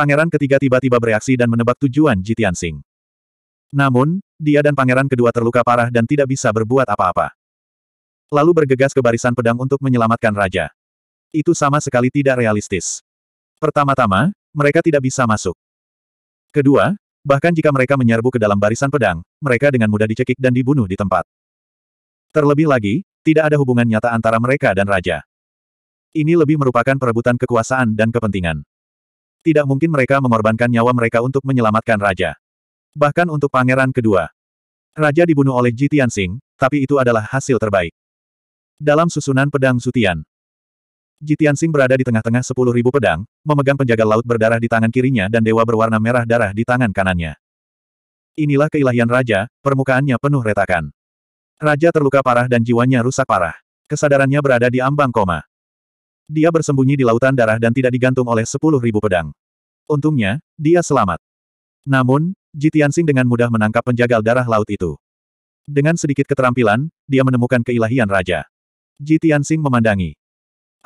Pangeran ketiga tiba-tiba bereaksi dan menebak tujuan Jitian Sing. Namun, dia dan pangeran kedua terluka parah dan tidak bisa berbuat apa-apa. Lalu bergegas ke barisan pedang untuk menyelamatkan raja. Itu sama sekali tidak realistis. Pertama-tama, mereka tidak bisa masuk. Kedua, bahkan jika mereka menyerbu ke dalam barisan pedang, mereka dengan mudah dicekik dan dibunuh di tempat. Terlebih lagi, tidak ada hubungan nyata antara mereka dan raja. Ini lebih merupakan perebutan kekuasaan dan kepentingan. Tidak mungkin mereka mengorbankan nyawa mereka untuk menyelamatkan raja. Bahkan untuk pangeran kedua. Raja dibunuh oleh Ji Tianxing, tapi itu adalah hasil terbaik. Dalam susunan pedang Sutian, Ji Tianxing berada di tengah-tengah sepuluh ribu pedang, memegang penjaga laut berdarah di tangan kirinya dan dewa berwarna merah darah di tangan kanannya. Inilah keilahian raja, permukaannya penuh retakan. Raja terluka parah dan jiwanya rusak parah. Kesadarannya berada di ambang koma. Dia bersembunyi di lautan darah dan tidak digantung oleh sepuluh ribu pedang. Untungnya, dia selamat. Namun, Jitiansing dengan mudah menangkap penjagal darah laut itu. Dengan sedikit keterampilan, dia menemukan keilahian raja. Jitiansing memandangi.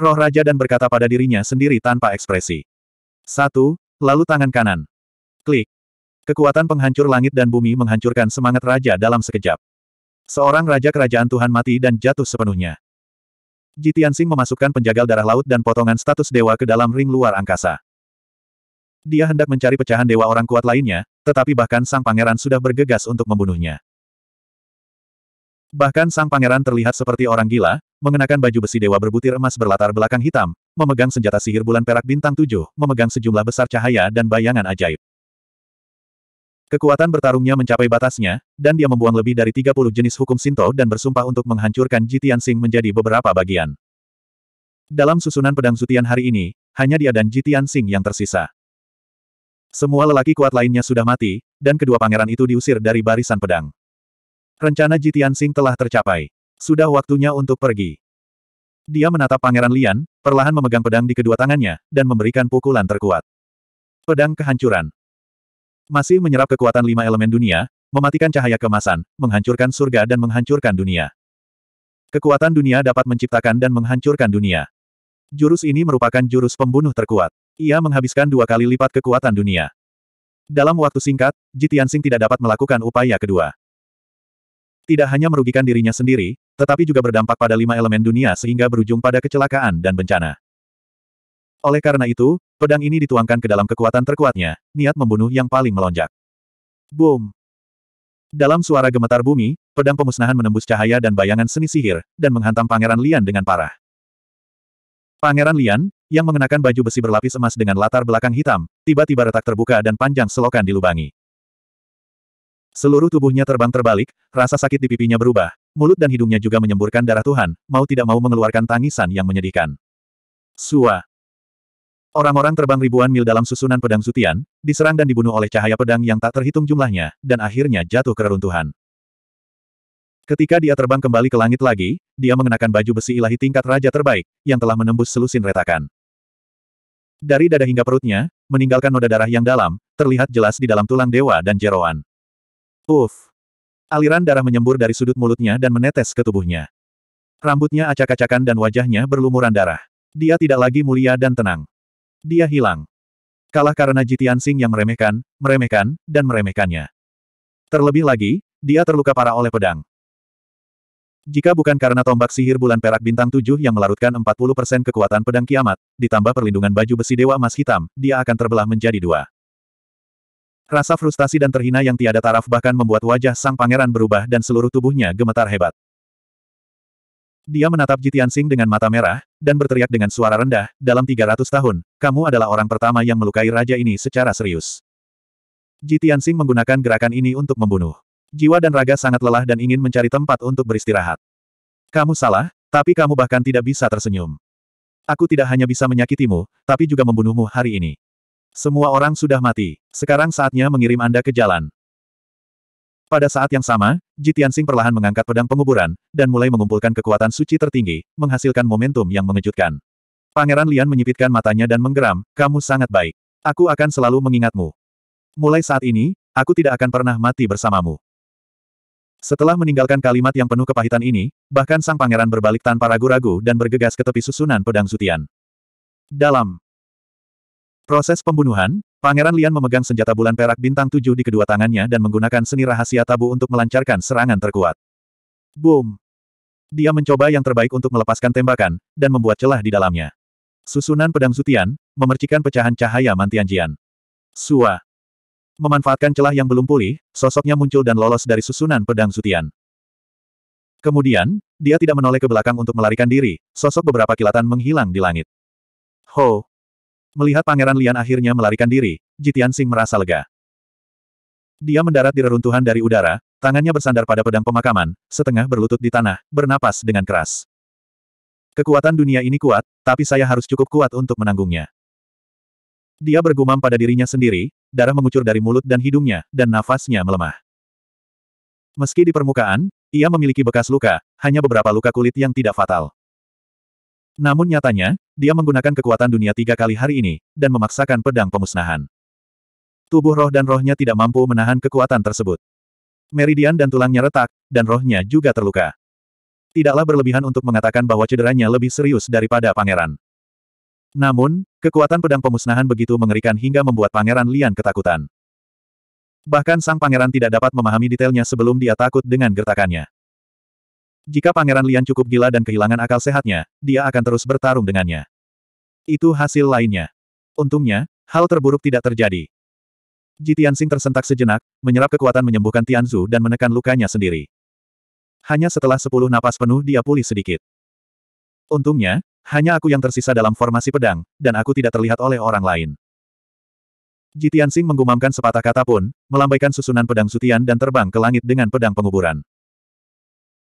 Roh raja dan berkata pada dirinya sendiri tanpa ekspresi. Satu, lalu tangan kanan. Klik. Kekuatan penghancur langit dan bumi menghancurkan semangat raja dalam sekejap. Seorang raja kerajaan Tuhan mati dan jatuh sepenuhnya. Ji Tianxing memasukkan penjagal darah laut dan potongan status dewa ke dalam ring luar angkasa. Dia hendak mencari pecahan dewa orang kuat lainnya, tetapi bahkan sang pangeran sudah bergegas untuk membunuhnya. Bahkan sang pangeran terlihat seperti orang gila, mengenakan baju besi dewa berbutir emas berlatar belakang hitam, memegang senjata sihir bulan perak bintang tujuh, memegang sejumlah besar cahaya dan bayangan ajaib. Kekuatan bertarungnya mencapai batasnya, dan dia membuang lebih dari 30 jenis hukum Sinto dan bersumpah untuk menghancurkan Jitian Sing menjadi beberapa bagian. Dalam susunan pedang Zutian hari ini, hanya dia dan Jitian Sing yang tersisa. Semua lelaki kuat lainnya sudah mati, dan kedua pangeran itu diusir dari barisan pedang. Rencana Jitian Sing telah tercapai. Sudah waktunya untuk pergi. Dia menatap Pangeran Lian, perlahan memegang pedang di kedua tangannya, dan memberikan pukulan terkuat. Pedang kehancuran. Masih menyerap kekuatan lima elemen dunia, mematikan cahaya kemasan, menghancurkan surga dan menghancurkan dunia. Kekuatan dunia dapat menciptakan dan menghancurkan dunia. Jurus ini merupakan jurus pembunuh terkuat. Ia menghabiskan dua kali lipat kekuatan dunia. Dalam waktu singkat, Jitian tidak dapat melakukan upaya kedua. Tidak hanya merugikan dirinya sendiri, tetapi juga berdampak pada lima elemen dunia sehingga berujung pada kecelakaan dan bencana. Oleh karena itu, pedang ini dituangkan ke dalam kekuatan terkuatnya, niat membunuh yang paling melonjak. Boom! Dalam suara gemetar bumi, pedang pemusnahan menembus cahaya dan bayangan seni sihir, dan menghantam Pangeran Lian dengan parah. Pangeran Lian, yang mengenakan baju besi berlapis emas dengan latar belakang hitam, tiba-tiba retak terbuka dan panjang selokan dilubangi. Seluruh tubuhnya terbang terbalik, rasa sakit di pipinya berubah, mulut dan hidungnya juga menyemburkan darah Tuhan, mau tidak mau mengeluarkan tangisan yang menyedihkan. Suah. Orang-orang terbang ribuan mil dalam susunan pedang Zutian, diserang dan dibunuh oleh cahaya pedang yang tak terhitung jumlahnya, dan akhirnya jatuh ke reruntuhan. Ketika dia terbang kembali ke langit lagi, dia mengenakan baju besi ilahi tingkat raja terbaik, yang telah menembus selusin retakan. Dari dada hingga perutnya, meninggalkan noda darah yang dalam, terlihat jelas di dalam tulang dewa dan jeroan. Uff! Aliran darah menyembur dari sudut mulutnya dan menetes ke tubuhnya. Rambutnya acak-acakan dan wajahnya berlumuran darah. Dia tidak lagi mulia dan tenang dia hilang. Kalah karena Jitian Sing yang meremehkan, meremehkan, dan meremehkannya. Terlebih lagi, dia terluka parah oleh pedang. Jika bukan karena tombak sihir bulan perak bintang 7 yang melarutkan 40% kekuatan pedang kiamat, ditambah perlindungan baju besi dewa emas hitam, dia akan terbelah menjadi dua. Rasa frustasi dan terhina yang tiada taraf bahkan membuat wajah sang pangeran berubah dan seluruh tubuhnya gemetar hebat. Dia menatap Jitian Sing dengan mata merah, dan berteriak dengan suara rendah, dalam 300 tahun, kamu adalah orang pertama yang melukai raja ini secara serius. Ji Tianxing menggunakan gerakan ini untuk membunuh. Jiwa dan raga sangat lelah dan ingin mencari tempat untuk beristirahat. Kamu salah, tapi kamu bahkan tidak bisa tersenyum. Aku tidak hanya bisa menyakitimu, tapi juga membunuhmu hari ini. Semua orang sudah mati. Sekarang saatnya mengirim Anda ke jalan. Pada saat yang sama, Jitiansing perlahan mengangkat pedang penguburan, dan mulai mengumpulkan kekuatan suci tertinggi, menghasilkan momentum yang mengejutkan. Pangeran Lian menyipitkan matanya dan menggeram, kamu sangat baik. Aku akan selalu mengingatmu. Mulai saat ini, aku tidak akan pernah mati bersamamu. Setelah meninggalkan kalimat yang penuh kepahitan ini, bahkan sang pangeran berbalik tanpa ragu-ragu dan bergegas ke tepi susunan pedang Sutian. Dalam Proses pembunuhan, Pangeran Lian memegang senjata bulan perak bintang tujuh di kedua tangannya dan menggunakan seni rahasia tabu untuk melancarkan serangan terkuat. Boom! Dia mencoba yang terbaik untuk melepaskan tembakan, dan membuat celah di dalamnya. Susunan pedang Zutian, memercikan pecahan cahaya mantian Jian. Sua! Memanfaatkan celah yang belum pulih, sosoknya muncul dan lolos dari susunan pedang Zutian. Kemudian, dia tidak menoleh ke belakang untuk melarikan diri, sosok beberapa kilatan menghilang di langit. Ho! Melihat Pangeran Lian akhirnya melarikan diri, Jitian Sing merasa lega. Dia mendarat di reruntuhan dari udara, tangannya bersandar pada pedang pemakaman, setengah berlutut di tanah, bernapas dengan keras. Kekuatan dunia ini kuat, tapi saya harus cukup kuat untuk menanggungnya. Dia bergumam pada dirinya sendiri, darah mengucur dari mulut dan hidungnya, dan nafasnya melemah. Meski di permukaan, ia memiliki bekas luka, hanya beberapa luka kulit yang tidak fatal. Namun nyatanya, dia menggunakan kekuatan dunia tiga kali hari ini, dan memaksakan pedang pemusnahan. Tubuh roh dan rohnya tidak mampu menahan kekuatan tersebut. Meridian dan tulangnya retak, dan rohnya juga terluka. Tidaklah berlebihan untuk mengatakan bahwa cederanya lebih serius daripada pangeran. Namun, kekuatan pedang pemusnahan begitu mengerikan hingga membuat pangeran Lian ketakutan. Bahkan sang pangeran tidak dapat memahami detailnya sebelum dia takut dengan gertakannya. Jika Pangeran Lian cukup gila dan kehilangan akal sehatnya, dia akan terus bertarung dengannya. Itu hasil lainnya. Untungnya, hal terburuk tidak terjadi. Ji Tianxing tersentak sejenak, menyerap kekuatan menyembuhkan Tianzu dan menekan lukanya sendiri. Hanya setelah sepuluh napas penuh dia pulih sedikit. Untungnya, hanya aku yang tersisa dalam formasi pedang, dan aku tidak terlihat oleh orang lain. Ji Tianxing menggumamkan sepatah kata pun, melambaikan susunan pedang sutian dan terbang ke langit dengan pedang penguburan.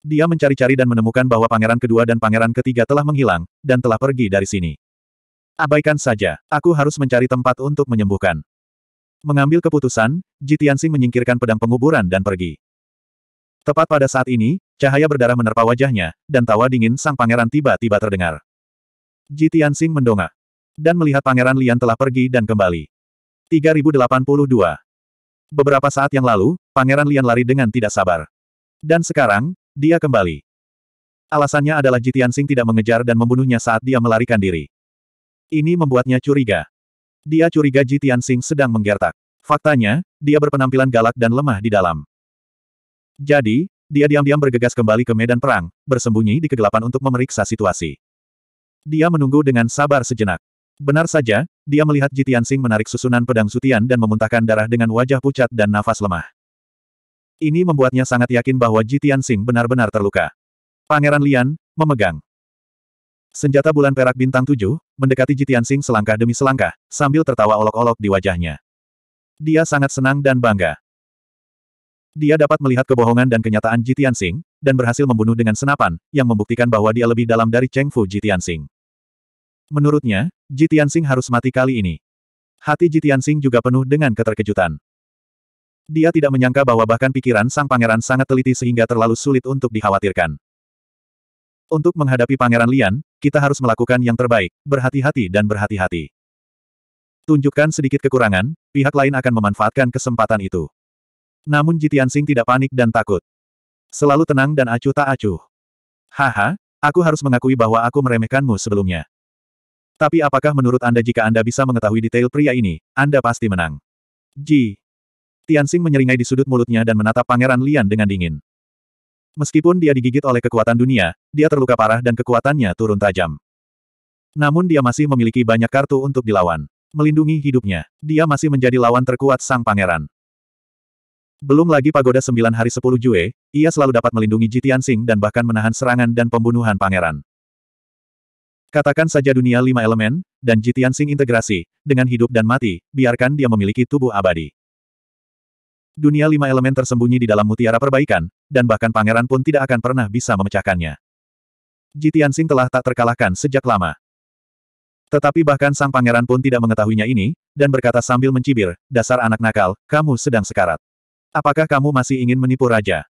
Dia mencari-cari dan menemukan bahwa pangeran kedua dan pangeran ketiga telah menghilang, dan telah pergi dari sini. Abaikan saja, aku harus mencari tempat untuk menyembuhkan. Mengambil keputusan, Jitiansing menyingkirkan pedang penguburan dan pergi. Tepat pada saat ini, cahaya berdarah menerpa wajahnya, dan tawa dingin sang pangeran tiba-tiba terdengar. Jitiansing mendongak. Dan melihat pangeran Lian telah pergi dan kembali. 3082 Beberapa saat yang lalu, pangeran Lian lari dengan tidak sabar. Dan sekarang, dia kembali. Alasannya adalah Jitian Sing tidak mengejar dan membunuhnya saat dia melarikan diri. Ini membuatnya curiga. Dia curiga Jitian Sing sedang menggertak. Faktanya, dia berpenampilan galak dan lemah di dalam. Jadi, dia diam-diam bergegas kembali ke medan perang, bersembunyi di kegelapan untuk memeriksa situasi. Dia menunggu dengan sabar sejenak. Benar saja, dia melihat Jitian Sing menarik susunan pedang sutian dan memuntahkan darah dengan wajah pucat dan nafas lemah. Ini membuatnya sangat yakin bahwa Ji Tianxing benar-benar terluka. Pangeran Lian, memegang. Senjata bulan perak bintang tujuh, mendekati Ji Tianxing selangkah demi selangkah, sambil tertawa olok-olok di wajahnya. Dia sangat senang dan bangga. Dia dapat melihat kebohongan dan kenyataan Jitian Sing, dan berhasil membunuh dengan senapan, yang membuktikan bahwa dia lebih dalam dari Cheng Fu Jitian Sing. Menurutnya, Jitian Sing harus mati kali ini. Hati Jitian Sing juga penuh dengan keterkejutan. Dia tidak menyangka bahwa bahkan pikiran sang pangeran sangat teliti sehingga terlalu sulit untuk dikhawatirkan. Untuk menghadapi Pangeran Lian, kita harus melakukan yang terbaik, berhati-hati dan berhati-hati. Tunjukkan sedikit kekurangan, pihak lain akan memanfaatkan kesempatan itu. Namun Jitian Sing tidak panik dan takut. Selalu tenang dan acuh tak acuh. Haha, aku harus mengakui bahwa aku meremehkanmu sebelumnya. Tapi apakah menurut Anda jika Anda bisa mengetahui detail pria ini, Anda pasti menang. Ji, Tianxing menyeringai di sudut mulutnya dan menatap Pangeran Lian dengan dingin. Meskipun dia digigit oleh kekuatan dunia, dia terluka parah dan kekuatannya turun tajam. Namun dia masih memiliki banyak kartu untuk dilawan. Melindungi hidupnya, dia masih menjadi lawan terkuat sang pangeran. Belum lagi pagoda sembilan hari sepuluh Jue, ia selalu dapat melindungi Ji Tianxing dan bahkan menahan serangan dan pembunuhan pangeran. Katakan saja dunia lima elemen, dan Ji Tianxing integrasi, dengan hidup dan mati, biarkan dia memiliki tubuh abadi. Dunia lima elemen tersembunyi di dalam mutiara perbaikan, dan bahkan pangeran pun tidak akan pernah bisa memecahkannya. Jitiansing telah tak terkalahkan sejak lama. Tetapi bahkan sang pangeran pun tidak mengetahuinya ini, dan berkata sambil mencibir, dasar anak nakal, kamu sedang sekarat. Apakah kamu masih ingin menipu raja?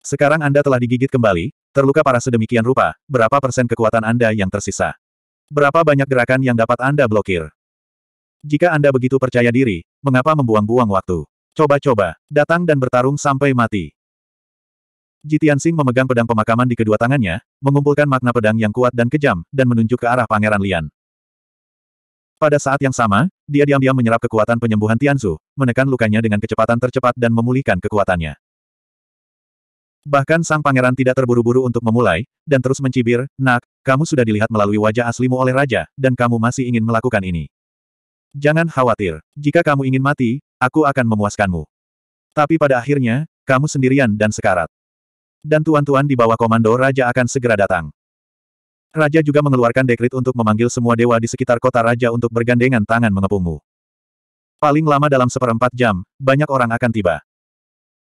Sekarang Anda telah digigit kembali, terluka parah sedemikian rupa, berapa persen kekuatan Anda yang tersisa? Berapa banyak gerakan yang dapat Anda blokir? Jika Anda begitu percaya diri, mengapa membuang-buang waktu? Coba-coba, datang dan bertarung sampai mati. Jitian Sing memegang pedang pemakaman di kedua tangannya, mengumpulkan makna pedang yang kuat dan kejam, dan menunjuk ke arah Pangeran Lian. Pada saat yang sama, dia diam-diam menyerap kekuatan penyembuhan Tianzu, menekan lukanya dengan kecepatan tercepat dan memulihkan kekuatannya. Bahkan sang pangeran tidak terburu-buru untuk memulai, dan terus mencibir, Nak, kamu sudah dilihat melalui wajah aslimu oleh raja, dan kamu masih ingin melakukan ini. Jangan khawatir, jika kamu ingin mati, aku akan memuaskanmu. Tapi pada akhirnya, kamu sendirian dan sekarat. Dan tuan-tuan di bawah komando raja akan segera datang. Raja juga mengeluarkan dekrit untuk memanggil semua dewa di sekitar kota raja untuk bergandengan tangan mengepungmu. Paling lama dalam seperempat jam, banyak orang akan tiba.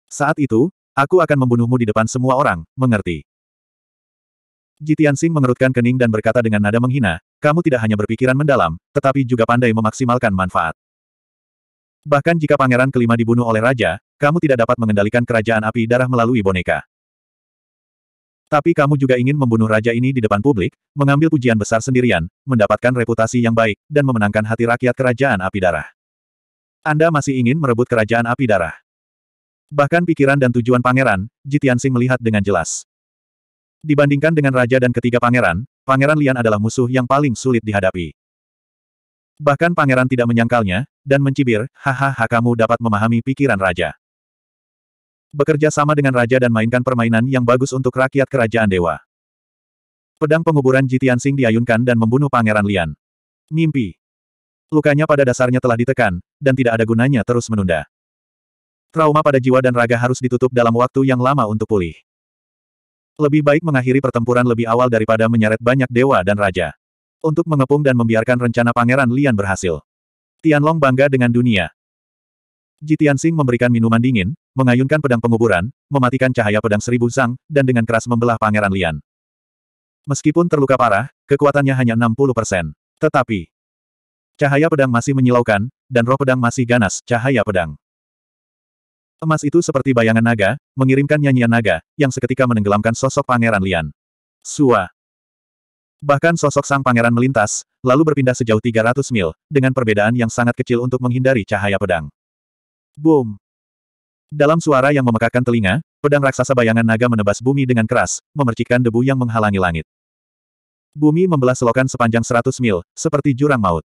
Saat itu, aku akan membunuhmu di depan semua orang, mengerti? Jitian Sing mengerutkan kening dan berkata dengan nada menghina, kamu tidak hanya berpikiran mendalam, tetapi juga pandai memaksimalkan manfaat. Bahkan jika pangeran kelima dibunuh oleh raja, kamu tidak dapat mengendalikan kerajaan api darah melalui boneka. Tapi kamu juga ingin membunuh raja ini di depan publik, mengambil pujian besar sendirian, mendapatkan reputasi yang baik, dan memenangkan hati rakyat kerajaan api darah. Anda masih ingin merebut kerajaan api darah. Bahkan pikiran dan tujuan pangeran, Sing melihat dengan jelas. Dibandingkan dengan raja dan ketiga pangeran, pangeran Lian adalah musuh yang paling sulit dihadapi. Bahkan pangeran tidak menyangkalnya, dan mencibir, hahaha kamu dapat memahami pikiran raja. Bekerja sama dengan raja dan mainkan permainan yang bagus untuk rakyat kerajaan dewa. Pedang penguburan Jitian Sing diayunkan dan membunuh Pangeran Lian. Mimpi. Lukanya pada dasarnya telah ditekan, dan tidak ada gunanya terus menunda. Trauma pada jiwa dan raga harus ditutup dalam waktu yang lama untuk pulih. Lebih baik mengakhiri pertempuran lebih awal daripada menyeret banyak dewa dan raja. Untuk mengepung dan membiarkan rencana Pangeran Lian berhasil. Tianlong bangga dengan dunia. Ji Tianxing memberikan minuman dingin, mengayunkan pedang penguburan, mematikan cahaya pedang seribu sang, dan dengan keras membelah Pangeran Lian. Meskipun terluka parah, kekuatannya hanya 60 persen. Tetapi, cahaya pedang masih menyilaukan, dan roh pedang masih ganas, cahaya pedang. Emas itu seperti bayangan naga, mengirimkan nyanyian naga, yang seketika menenggelamkan sosok Pangeran Lian. Suah! Bahkan sosok sang pangeran melintas, lalu berpindah sejauh 300 mil, dengan perbedaan yang sangat kecil untuk menghindari cahaya pedang. Boom! Dalam suara yang memekakan telinga, pedang raksasa bayangan naga menebas bumi dengan keras, memercikkan debu yang menghalangi langit. Bumi membelah selokan sepanjang 100 mil, seperti jurang maut.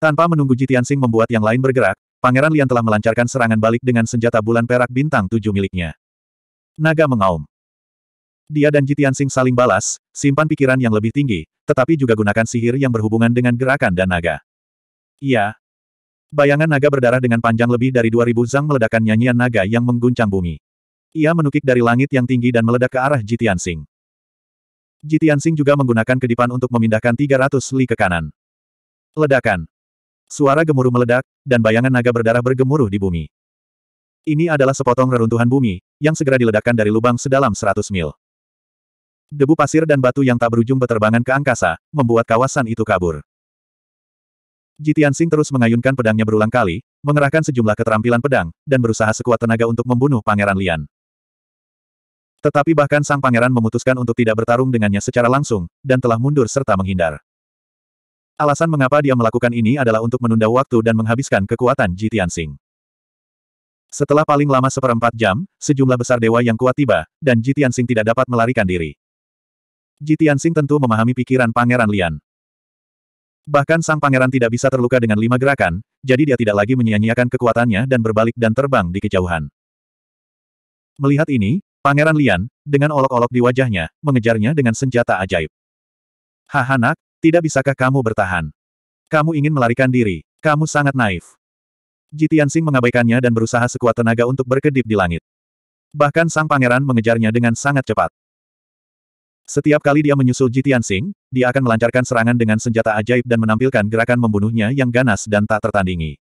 Tanpa menunggu Jitian Sing membuat yang lain bergerak, Pangeran Lian telah melancarkan serangan balik dengan senjata bulan perak bintang tujuh miliknya. Naga mengaum. Dia dan Jitian Sing saling balas, simpan pikiran yang lebih tinggi, tetapi juga gunakan sihir yang berhubungan dengan gerakan dan naga. Iya. Bayangan naga berdarah dengan panjang lebih dari 2000 zang meledakkan nyanyian naga yang mengguncang bumi. Ia menukik dari langit yang tinggi dan meledak ke arah Jitian Sing. Jitian Sing juga menggunakan kedipan untuk memindahkan 300 li ke kanan. Ledakan. Suara gemuruh meledak, dan bayangan naga berdarah bergemuruh di bumi. Ini adalah sepotong reruntuhan bumi, yang segera diledakkan dari lubang sedalam 100 mil. Debu pasir dan batu yang tak berujung beterbangan ke angkasa, membuat kawasan itu kabur. Jitian Sing terus mengayunkan pedangnya berulang kali, mengerahkan sejumlah keterampilan pedang, dan berusaha sekuat tenaga untuk membunuh Pangeran Lian. Tetapi bahkan sang pangeran memutuskan untuk tidak bertarung dengannya secara langsung, dan telah mundur serta menghindar. Alasan mengapa dia melakukan ini adalah untuk menunda waktu dan menghabiskan kekuatan Jitian Sing. Setelah paling lama seperempat jam, sejumlah besar dewa yang kuat tiba, dan Jitian Sing tidak dapat melarikan diri. Ji tentu memahami pikiran Pangeran Lian. Bahkan sang pangeran tidak bisa terluka dengan lima gerakan, jadi dia tidak lagi menyia-nyiakan kekuatannya dan berbalik dan terbang di kejauhan. Melihat ini, Pangeran Lian, dengan olok-olok di wajahnya, mengejarnya dengan senjata ajaib. nak, tidak bisakah kamu bertahan? Kamu ingin melarikan diri, kamu sangat naif. Jitiansing mengabaikannya dan berusaha sekuat tenaga untuk berkedip di langit. Bahkan sang pangeran mengejarnya dengan sangat cepat. Setiap kali dia menyusul Jitian Sing, dia akan melancarkan serangan dengan senjata ajaib dan menampilkan gerakan membunuhnya yang ganas dan tak tertandingi.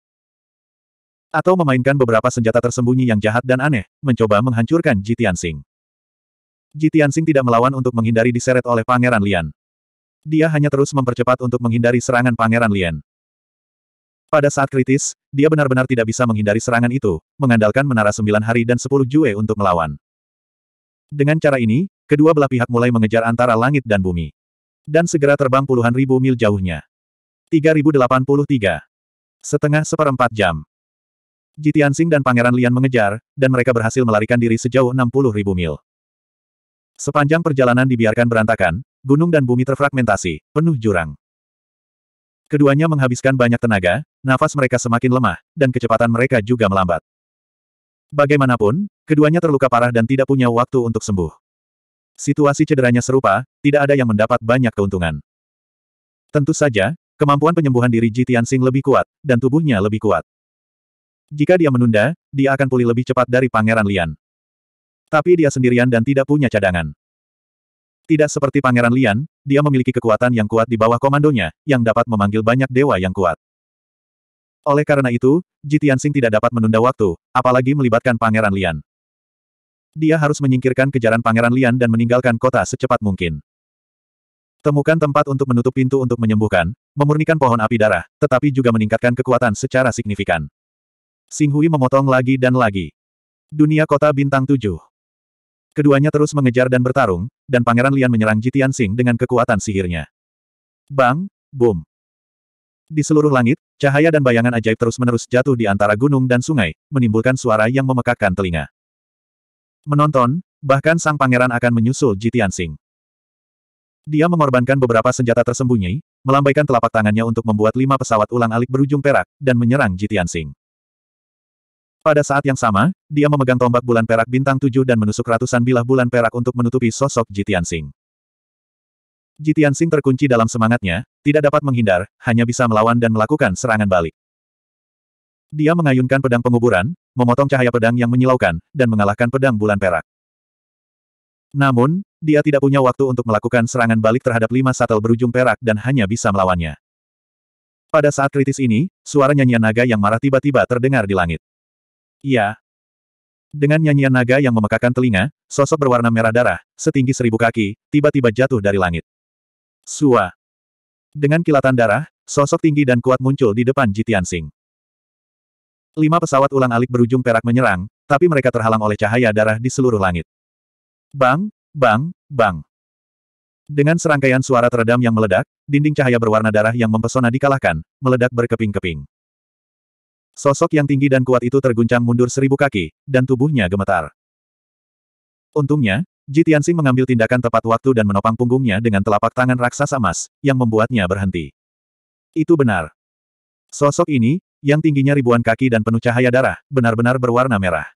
Atau memainkan beberapa senjata tersembunyi yang jahat dan aneh, mencoba menghancurkan Jitian Sing. Jitian Sing tidak melawan untuk menghindari diseret oleh Pangeran Lian. Dia hanya terus mempercepat untuk menghindari serangan Pangeran Lian. Pada saat kritis, dia benar-benar tidak bisa menghindari serangan itu, mengandalkan menara sembilan hari dan sepuluh jue untuk melawan. Dengan cara ini, Kedua belah pihak mulai mengejar antara langit dan bumi. Dan segera terbang puluhan ribu mil jauhnya. 3083. Setengah seperempat jam. Jitiansing dan Pangeran Lian mengejar, dan mereka berhasil melarikan diri sejauh 60 ribu mil. Sepanjang perjalanan dibiarkan berantakan, gunung dan bumi terfragmentasi, penuh jurang. Keduanya menghabiskan banyak tenaga, nafas mereka semakin lemah, dan kecepatan mereka juga melambat. Bagaimanapun, keduanya terluka parah dan tidak punya waktu untuk sembuh situasi cederanya serupa, tidak ada yang mendapat banyak keuntungan. Tentu saja, kemampuan penyembuhan diri Ji Tianxing lebih kuat, dan tubuhnya lebih kuat. Jika dia menunda, dia akan pulih lebih cepat dari Pangeran Lian. Tapi dia sendirian dan tidak punya cadangan. Tidak seperti Pangeran Lian, dia memiliki kekuatan yang kuat di bawah komandonya, yang dapat memanggil banyak dewa yang kuat. Oleh karena itu, Sing tidak dapat menunda waktu, apalagi melibatkan Pangeran Lian. Dia harus menyingkirkan kejaran Pangeran Lian dan meninggalkan kota secepat mungkin. Temukan tempat untuk menutup pintu untuk menyembuhkan, memurnikan pohon api darah, tetapi juga meningkatkan kekuatan secara signifikan. Sing Hui memotong lagi dan lagi. Dunia kota bintang tujuh. Keduanya terus mengejar dan bertarung, dan Pangeran Lian menyerang Jitian Sing dengan kekuatan sihirnya. Bang, boom. Di seluruh langit, cahaya dan bayangan ajaib terus-menerus jatuh di antara gunung dan sungai, menimbulkan suara yang memekakkan telinga. Menonton, bahkan sang pangeran akan menyusul Jitian Sing. Dia mengorbankan beberapa senjata tersembunyi, melambaikan telapak tangannya untuk membuat lima pesawat ulang alik berujung perak, dan menyerang Jitian Sing. Pada saat yang sama, dia memegang tombak bulan perak bintang tujuh dan menusuk ratusan bilah bulan perak untuk menutupi sosok Jitian Sing. Jitian Sing terkunci dalam semangatnya, tidak dapat menghindar, hanya bisa melawan dan melakukan serangan balik. Dia mengayunkan pedang penguburan, memotong cahaya pedang yang menyilaukan, dan mengalahkan pedang bulan perak. Namun, dia tidak punya waktu untuk melakukan serangan balik terhadap lima satel berujung perak dan hanya bisa melawannya. Pada saat kritis ini, suara nyanyian naga yang marah tiba-tiba terdengar di langit. Iya. Dengan nyanyian naga yang memekakan telinga, sosok berwarna merah darah, setinggi seribu kaki, tiba-tiba jatuh dari langit. Sua. Dengan kilatan darah, sosok tinggi dan kuat muncul di depan Jitian Sing. Lima pesawat ulang-alik berujung perak menyerang, tapi mereka terhalang oleh cahaya darah di seluruh langit. Bang, bang, bang. Dengan serangkaian suara teredam yang meledak, dinding cahaya berwarna darah yang mempesona dikalahkan, meledak berkeping-keping. Sosok yang tinggi dan kuat itu terguncang mundur seribu kaki, dan tubuhnya gemetar. Untungnya, Ji Tianxing mengambil tindakan tepat waktu dan menopang punggungnya dengan telapak tangan raksasa emas, yang membuatnya berhenti. Itu benar. Sosok ini, yang tingginya ribuan kaki dan penuh cahaya darah, benar-benar berwarna merah.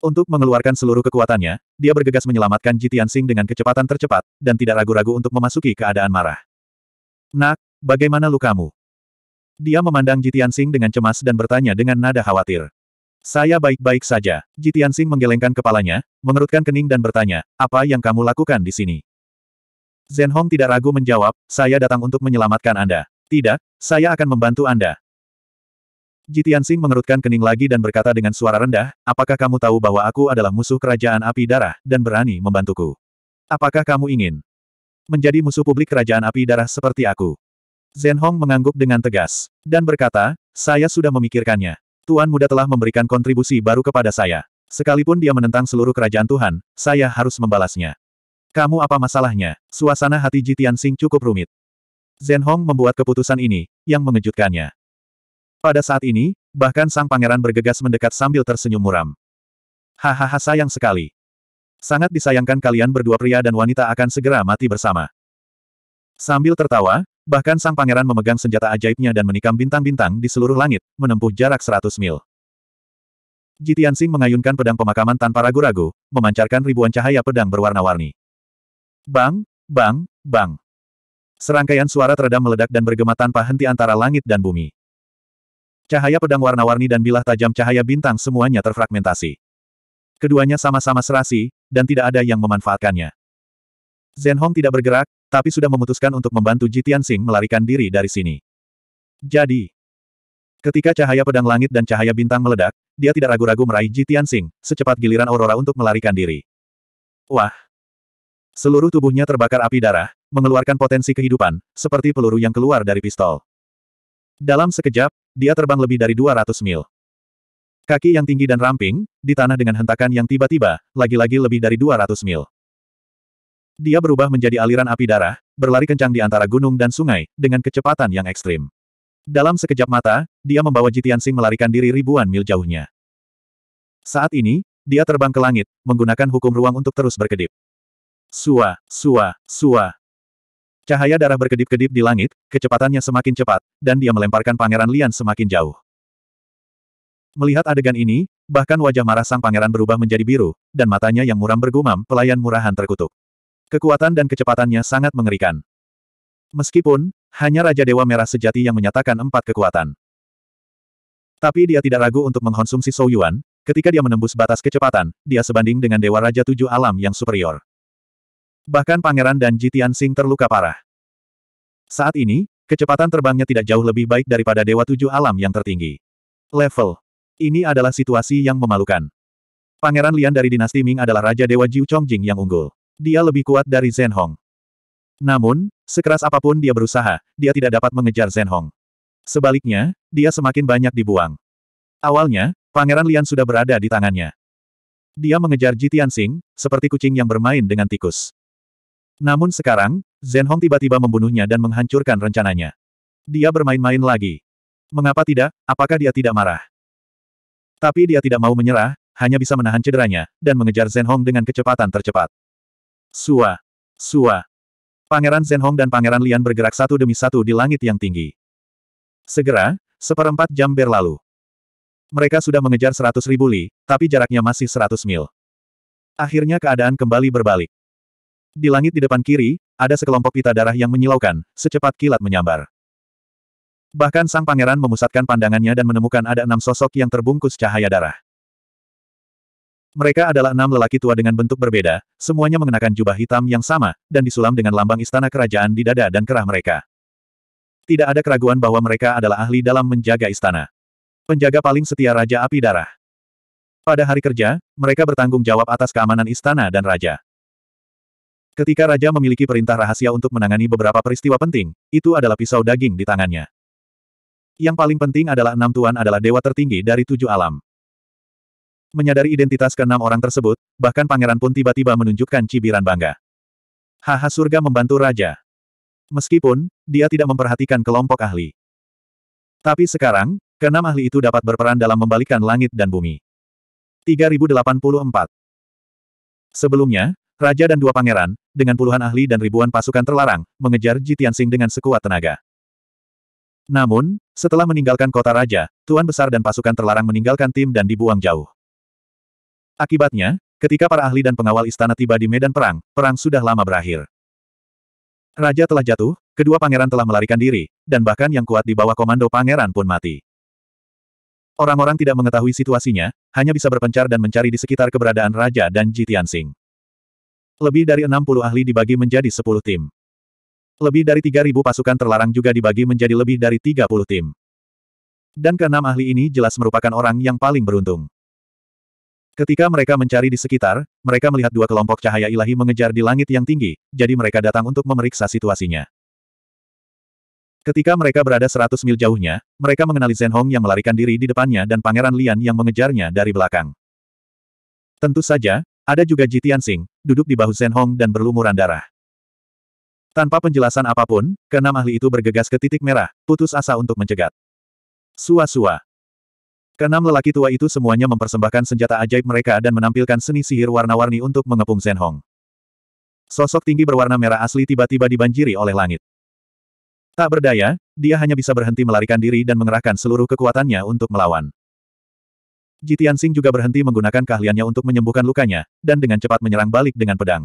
Untuk mengeluarkan seluruh kekuatannya, dia bergegas menyelamatkan Jitian Sing dengan kecepatan tercepat, dan tidak ragu-ragu untuk memasuki keadaan marah. Nak, bagaimana lukamu? Dia memandang Jitian Sing dengan cemas dan bertanya dengan nada khawatir. Saya baik-baik saja. Jitian Sing menggelengkan kepalanya, mengerutkan kening dan bertanya, apa yang kamu lakukan di sini? Zen Hong tidak ragu menjawab, saya datang untuk menyelamatkan Anda. Tidak, saya akan membantu Anda. Jitian Sing mengerutkan kening lagi dan berkata dengan suara rendah, apakah kamu tahu bahwa aku adalah musuh kerajaan api darah, dan berani membantuku? Apakah kamu ingin menjadi musuh publik kerajaan api darah seperti aku? Zhen Hong mengangguk dengan tegas, dan berkata, saya sudah memikirkannya. Tuan muda telah memberikan kontribusi baru kepada saya. Sekalipun dia menentang seluruh kerajaan Tuhan, saya harus membalasnya. Kamu apa masalahnya? Suasana hati Jitian Sing cukup rumit. Zhen Hong membuat keputusan ini, yang mengejutkannya. Pada saat ini, bahkan sang pangeran bergegas mendekat sambil tersenyum muram. Hahaha sayang sekali. Sangat disayangkan kalian berdua pria dan wanita akan segera mati bersama. Sambil tertawa, bahkan sang pangeran memegang senjata ajaibnya dan menikam bintang-bintang di seluruh langit, menempuh jarak 100 mil. Jitian Sing mengayunkan pedang pemakaman tanpa ragu-ragu, memancarkan ribuan cahaya pedang berwarna-warni. Bang, bang, bang. Serangkaian suara teredam meledak dan bergema tanpa henti antara langit dan bumi. Cahaya pedang warna-warni dan bilah tajam cahaya bintang semuanya terfragmentasi. Keduanya sama-sama serasi, dan tidak ada yang memanfaatkannya. Zhen Hong tidak bergerak, tapi sudah memutuskan untuk membantu Ji Tianxing melarikan diri dari sini. Jadi, ketika cahaya pedang langit dan cahaya bintang meledak, dia tidak ragu-ragu meraih Ji Tianxing, secepat giliran Aurora untuk melarikan diri. Wah! Seluruh tubuhnya terbakar api darah, mengeluarkan potensi kehidupan, seperti peluru yang keluar dari pistol. Dalam sekejap, dia terbang lebih dari 200 mil. Kaki yang tinggi dan ramping, di tanah dengan hentakan yang tiba-tiba, lagi-lagi lebih dari 200 mil. Dia berubah menjadi aliran api darah, berlari kencang di antara gunung dan sungai, dengan kecepatan yang ekstrim. Dalam sekejap mata, dia membawa Jitian Sing melarikan diri ribuan mil jauhnya. Saat ini, dia terbang ke langit, menggunakan hukum ruang untuk terus berkedip. Sua, sua, sua. Cahaya darah berkedip-kedip di langit, kecepatannya semakin cepat, dan dia melemparkan Pangeran Lian semakin jauh. Melihat adegan ini, bahkan wajah marah sang pangeran berubah menjadi biru, dan matanya yang muram bergumam, pelayan murahan terkutuk. Kekuatan dan kecepatannya sangat mengerikan. Meskipun, hanya Raja Dewa Merah Sejati yang menyatakan empat kekuatan. Tapi dia tidak ragu untuk mengkonsumsi Yuan. ketika dia menembus batas kecepatan, dia sebanding dengan Dewa Raja Tujuh Alam yang superior. Bahkan pangeran dan Jitian Sing terluka parah. Saat ini, kecepatan terbangnya tidak jauh lebih baik daripada Dewa Tujuh Alam yang tertinggi. Level. Ini adalah situasi yang memalukan. Pangeran Lian dari dinasti Ming adalah Raja Dewa Jiu Chongjing yang unggul. Dia lebih kuat dari Zhen Hong. Namun, sekeras apapun dia berusaha, dia tidak dapat mengejar Zhen Hong. Sebaliknya, dia semakin banyak dibuang. Awalnya, Pangeran Lian sudah berada di tangannya. Dia mengejar Jitian Sing, seperti kucing yang bermain dengan tikus. Namun sekarang, Zen Hong tiba-tiba membunuhnya dan menghancurkan rencananya. Dia bermain-main lagi. Mengapa tidak, apakah dia tidak marah? Tapi dia tidak mau menyerah, hanya bisa menahan cederanya, dan mengejar Zen Hong dengan kecepatan tercepat. Sua! Sua! Pangeran Zen Hong dan Pangeran Lian bergerak satu demi satu di langit yang tinggi. Segera, seperempat jam berlalu. Mereka sudah mengejar seratus ribu li, tapi jaraknya masih seratus mil. Akhirnya keadaan kembali berbalik. Di langit di depan kiri, ada sekelompok pita darah yang menyilaukan, secepat kilat menyambar. Bahkan sang pangeran memusatkan pandangannya dan menemukan ada enam sosok yang terbungkus cahaya darah. Mereka adalah enam lelaki tua dengan bentuk berbeda, semuanya mengenakan jubah hitam yang sama, dan disulam dengan lambang istana kerajaan di dada dan kerah mereka. Tidak ada keraguan bahwa mereka adalah ahli dalam menjaga istana. Penjaga paling setia Raja Api Darah. Pada hari kerja, mereka bertanggung jawab atas keamanan istana dan raja. Ketika raja memiliki perintah rahasia untuk menangani beberapa peristiwa penting, itu adalah pisau daging di tangannya. Yang paling penting adalah enam tuan adalah dewa tertinggi dari tujuh alam. Menyadari identitas keenam orang tersebut, bahkan pangeran pun tiba-tiba menunjukkan cibiran bangga. Haha surga membantu raja. Meskipun, dia tidak memperhatikan kelompok ahli. Tapi sekarang, keenam ahli itu dapat berperan dalam membalikan langit dan bumi. 3084 Sebelumnya, Raja dan dua pangeran, dengan puluhan ahli dan ribuan pasukan terlarang, mengejar Ji Tianxing dengan sekuat tenaga. Namun, setelah meninggalkan kota raja, Tuan Besar dan pasukan terlarang meninggalkan tim dan dibuang jauh. Akibatnya, ketika para ahli dan pengawal istana tiba di medan perang, perang sudah lama berakhir. Raja telah jatuh, kedua pangeran telah melarikan diri, dan bahkan yang kuat di bawah komando pangeran pun mati. Orang-orang tidak mengetahui situasinya, hanya bisa berpencar dan mencari di sekitar keberadaan Raja dan Ji Tianxing. Lebih dari 60 ahli dibagi menjadi 10 tim. Lebih dari 3.000 pasukan terlarang juga dibagi menjadi lebih dari 30 tim. Dan keenam ahli ini jelas merupakan orang yang paling beruntung. Ketika mereka mencari di sekitar, mereka melihat dua kelompok cahaya ilahi mengejar di langit yang tinggi, jadi mereka datang untuk memeriksa situasinya. Ketika mereka berada 100 mil jauhnya, mereka mengenali Zen Hong yang melarikan diri di depannya dan Pangeran Lian yang mengejarnya dari belakang. Tentu saja, ada juga Jitian Tianxing, duduk di bahu Shen Hong dan berlumuran darah. Tanpa penjelasan apapun, keenam ahli itu bergegas ke titik merah, putus asa untuk mencegat. Sua-sua. Keenam lelaki tua itu semuanya mempersembahkan senjata ajaib mereka dan menampilkan seni sihir warna-warni untuk mengepung Shen Hong. Sosok tinggi berwarna merah asli tiba-tiba dibanjiri oleh langit. Tak berdaya, dia hanya bisa berhenti melarikan diri dan mengerahkan seluruh kekuatannya untuk melawan. Jitian Tianxing juga berhenti menggunakan keahliannya untuk menyembuhkan lukanya, dan dengan cepat menyerang balik dengan pedang.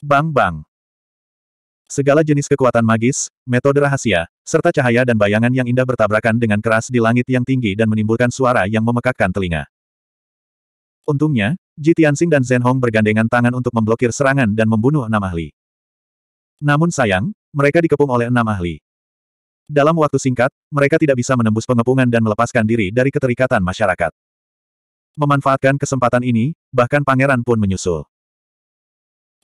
Bang-bang! Segala jenis kekuatan magis, metode rahasia, serta cahaya dan bayangan yang indah bertabrakan dengan keras di langit yang tinggi dan menimbulkan suara yang memekakkan telinga. Untungnya, Ji Tianxing dan Zhen Hong bergandengan tangan untuk memblokir serangan dan membunuh enam ahli. Namun sayang, mereka dikepung oleh enam ahli. Dalam waktu singkat, mereka tidak bisa menembus pengepungan dan melepaskan diri dari keterikatan masyarakat. Memanfaatkan kesempatan ini, bahkan pangeran pun menyusul.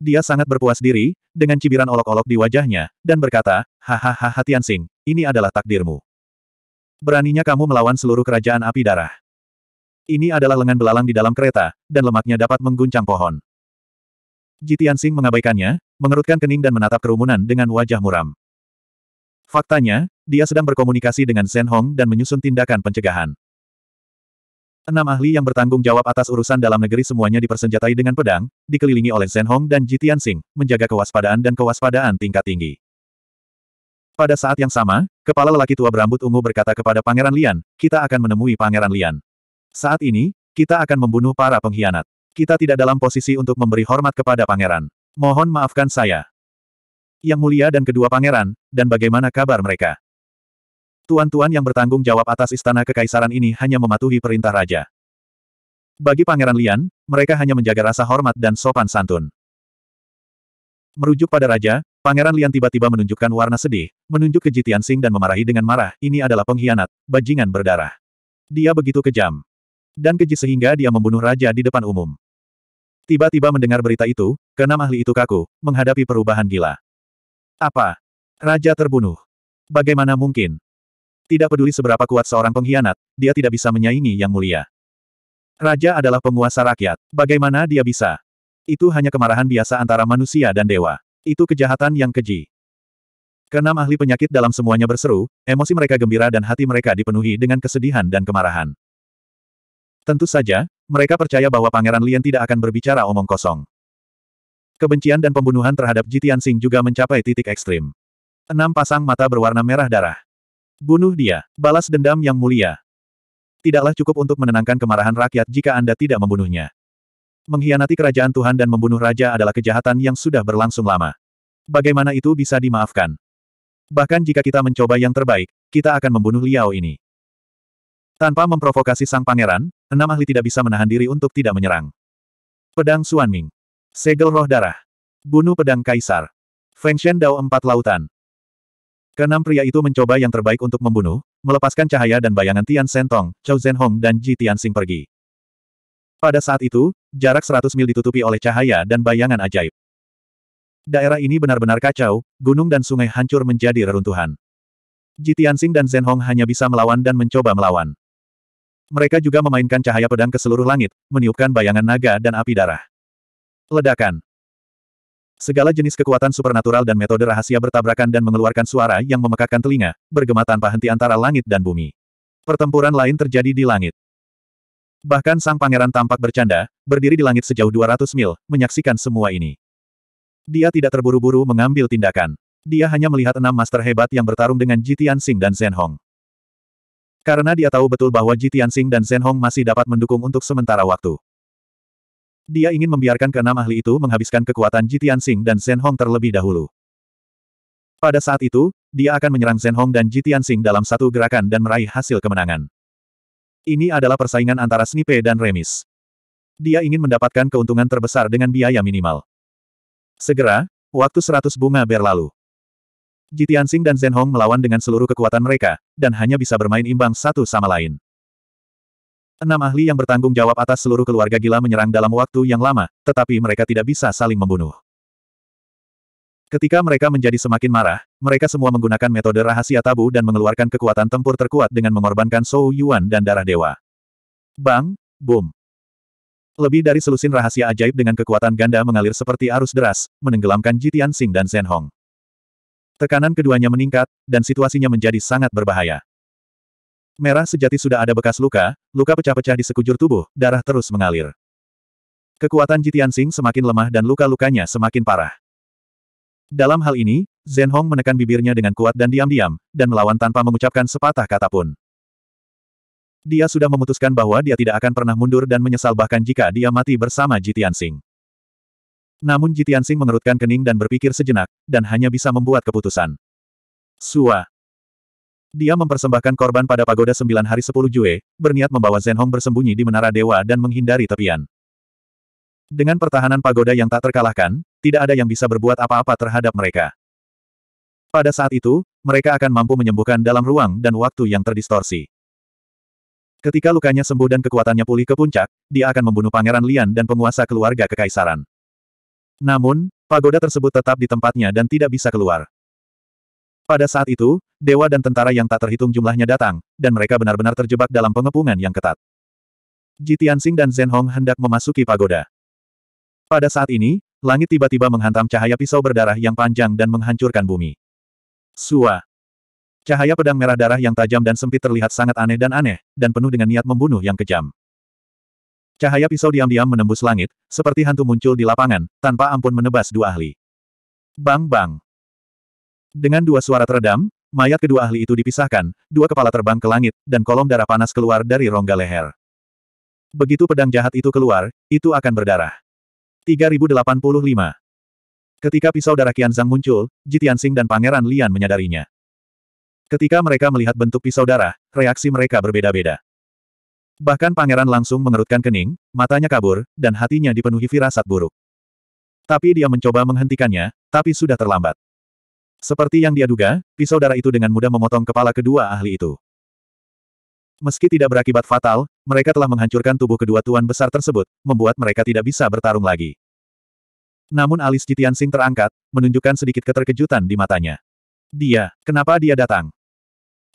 Dia sangat berpuas diri, dengan cibiran olok-olok di wajahnya, dan berkata, Hahaha hatian sing ini adalah takdirmu. Beraninya kamu melawan seluruh kerajaan api darah. Ini adalah lengan belalang di dalam kereta, dan lemaknya dapat mengguncang pohon. Jitian Sing mengabaikannya, mengerutkan kening dan menatap kerumunan dengan wajah muram. Faktanya, dia sedang berkomunikasi dengan Shen Hong dan menyusun tindakan pencegahan. Enam ahli yang bertanggung jawab atas urusan dalam negeri semuanya dipersenjatai dengan pedang, dikelilingi oleh Zhen Hong dan Ji Tianxing, menjaga kewaspadaan dan kewaspadaan tingkat tinggi. Pada saat yang sama, kepala lelaki tua berambut ungu berkata kepada Pangeran Lian, kita akan menemui Pangeran Lian. Saat ini, kita akan membunuh para pengkhianat. Kita tidak dalam posisi untuk memberi hormat kepada pangeran. Mohon maafkan saya. Yang mulia dan kedua pangeran, dan bagaimana kabar mereka? Tuan-tuan yang bertanggung jawab atas istana kekaisaran ini hanya mematuhi perintah raja. Bagi Pangeran Lian, mereka hanya menjaga rasa hormat dan sopan santun. Merujuk pada raja, Pangeran Lian tiba-tiba menunjukkan warna sedih, menunjuk ke Jitian Sing dan memarahi dengan marah, ini adalah pengkhianat, bajingan berdarah. Dia begitu kejam. Dan keji sehingga dia membunuh raja di depan umum. Tiba-tiba mendengar berita itu, keenam ahli itu kaku, menghadapi perubahan gila. Apa? Raja terbunuh. Bagaimana mungkin? Tidak peduli seberapa kuat seorang pengkhianat, dia tidak bisa menyaingi yang mulia. Raja adalah penguasa rakyat. Bagaimana dia bisa? Itu hanya kemarahan biasa antara manusia dan dewa. Itu kejahatan yang keji. Keenam ahli penyakit dalam semuanya berseru, emosi mereka gembira dan hati mereka dipenuhi dengan kesedihan dan kemarahan. Tentu saja, mereka percaya bahwa Pangeran Lian tidak akan berbicara omong kosong. Kebencian dan pembunuhan terhadap Jitian Sing juga mencapai titik ekstrim. Enam pasang mata berwarna merah darah. Bunuh dia, balas dendam yang mulia. Tidaklah cukup untuk menenangkan kemarahan rakyat jika Anda tidak membunuhnya. Mengkhianati kerajaan Tuhan dan membunuh raja adalah kejahatan yang sudah berlangsung lama. Bagaimana itu bisa dimaafkan? Bahkan jika kita mencoba yang terbaik, kita akan membunuh Liao ini. Tanpa memprovokasi sang pangeran, enam ahli tidak bisa menahan diri untuk tidak menyerang. Pedang Suanming. Segel roh darah. Bunuh pedang kaisar. Feng Shen Dao empat lautan. Keenam pria itu mencoba yang terbaik untuk membunuh, melepaskan cahaya dan bayangan Tian Sentong, Chou Zhenhong dan Ji Tianxing pergi. Pada saat itu, jarak 100 mil ditutupi oleh cahaya dan bayangan ajaib. Daerah ini benar-benar kacau, gunung dan sungai hancur menjadi reruntuhan. Ji Tianxing dan Zhenhong hanya bisa melawan dan mencoba melawan. Mereka juga memainkan cahaya pedang ke seluruh langit, meniupkan bayangan naga dan api darah. Ledakan. Segala jenis kekuatan supernatural dan metode rahasia bertabrakan dan mengeluarkan suara yang memekakkan telinga, bergema tanpa henti antara langit dan bumi. Pertempuran lain terjadi di langit. Bahkan sang pangeran tampak bercanda, berdiri di langit sejauh 200 mil, menyaksikan semua ini. Dia tidak terburu-buru mengambil tindakan. Dia hanya melihat enam master hebat yang bertarung dengan Jitian Sing dan Zhen Hong. Karena dia tahu betul bahwa Jitian Sing dan Zhen Hong masih dapat mendukung untuk sementara waktu. Dia ingin membiarkan keenam ahli itu menghabiskan kekuatan Jitian Sing dan Zhen Hong terlebih dahulu. Pada saat itu, dia akan menyerang Zhen Hong dan Jitian Sing dalam satu gerakan dan meraih hasil kemenangan. Ini adalah persaingan antara Snipe dan Remis. Dia ingin mendapatkan keuntungan terbesar dengan biaya minimal. Segera, waktu seratus bunga berlalu. Jitian Sing dan Zhen Hong melawan dengan seluruh kekuatan mereka, dan hanya bisa bermain imbang satu sama lain. Enam ahli yang bertanggung jawab atas seluruh keluarga gila menyerang dalam waktu yang lama, tetapi mereka tidak bisa saling membunuh. Ketika mereka menjadi semakin marah, mereka semua menggunakan metode rahasia tabu dan mengeluarkan kekuatan tempur terkuat dengan mengorbankan Sou Yuan dan darah dewa. Bang! Boom! Lebih dari selusin rahasia ajaib dengan kekuatan ganda mengalir seperti arus deras, menenggelamkan Jitian Sing dan Zhen Hong. Tekanan keduanya meningkat, dan situasinya menjadi sangat berbahaya. Merah sejati sudah ada bekas luka, luka pecah-pecah di sekujur tubuh, darah terus mengalir. Kekuatan Jitian Sing semakin lemah dan luka-lukanya semakin parah. Dalam hal ini, Zhen Hong menekan bibirnya dengan kuat dan diam-diam, dan melawan tanpa mengucapkan sepatah kata pun. Dia sudah memutuskan bahwa dia tidak akan pernah mundur dan menyesal bahkan jika dia mati bersama Jitian Sing. Namun Jitian Sing mengerutkan kening dan berpikir sejenak, dan hanya bisa membuat keputusan. Suah. Dia mempersembahkan korban pada pagoda sembilan hari sepuluh Jue, berniat membawa Zenhong bersembunyi di Menara Dewa dan menghindari tepian. Dengan pertahanan pagoda yang tak terkalahkan, tidak ada yang bisa berbuat apa-apa terhadap mereka. Pada saat itu, mereka akan mampu menyembuhkan dalam ruang dan waktu yang terdistorsi. Ketika lukanya sembuh dan kekuatannya pulih ke puncak, dia akan membunuh Pangeran Lian dan penguasa keluarga kekaisaran. Namun, pagoda tersebut tetap di tempatnya dan tidak bisa keluar. Pada saat itu, dewa dan tentara yang tak terhitung jumlahnya datang, dan mereka benar-benar terjebak dalam pengepungan yang ketat. Ji Tianxing dan Zhen Hong hendak memasuki pagoda. Pada saat ini, langit tiba-tiba menghantam cahaya pisau berdarah yang panjang dan menghancurkan bumi. Sua. Cahaya pedang merah darah yang tajam dan sempit terlihat sangat aneh dan aneh, dan penuh dengan niat membunuh yang kejam. Cahaya pisau diam-diam menembus langit, seperti hantu muncul di lapangan, tanpa ampun menebas dua ahli. Bang-bang. Dengan dua suara teredam, mayat kedua ahli itu dipisahkan, dua kepala terbang ke langit, dan kolom darah panas keluar dari rongga leher. Begitu pedang jahat itu keluar, itu akan berdarah. 3085 Ketika pisau darah Qian Zhang muncul, Jitiansing dan Pangeran Lian menyadarinya. Ketika mereka melihat bentuk pisau darah, reaksi mereka berbeda-beda. Bahkan pangeran langsung mengerutkan kening, matanya kabur, dan hatinya dipenuhi firasat buruk. Tapi dia mencoba menghentikannya, tapi sudah terlambat. Seperti yang dia duga, pisau darah itu dengan mudah memotong kepala kedua ahli itu. Meski tidak berakibat fatal, mereka telah menghancurkan tubuh kedua tuan besar tersebut, membuat mereka tidak bisa bertarung lagi. Namun alis Jitian Sing terangkat, menunjukkan sedikit keterkejutan di matanya. Dia, kenapa dia datang?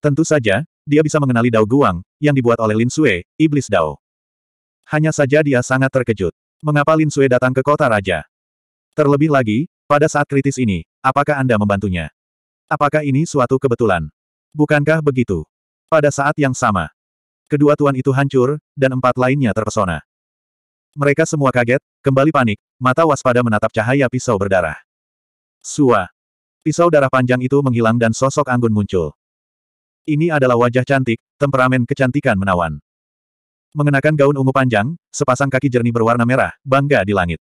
Tentu saja, dia bisa mengenali Dao Guang, yang dibuat oleh Lin Sui, Iblis Dao. Hanya saja dia sangat terkejut. Mengapa Lin Sui datang ke kota raja? Terlebih lagi, pada saat kritis ini, apakah Anda membantunya? Apakah ini suatu kebetulan? Bukankah begitu? Pada saat yang sama, kedua tuan itu hancur, dan empat lainnya terpesona. Mereka semua kaget, kembali panik, mata waspada menatap cahaya pisau berdarah. Sua. Pisau darah panjang itu menghilang dan sosok anggun muncul. Ini adalah wajah cantik, temperamen kecantikan menawan. Mengenakan gaun ungu panjang, sepasang kaki jernih berwarna merah, bangga di langit.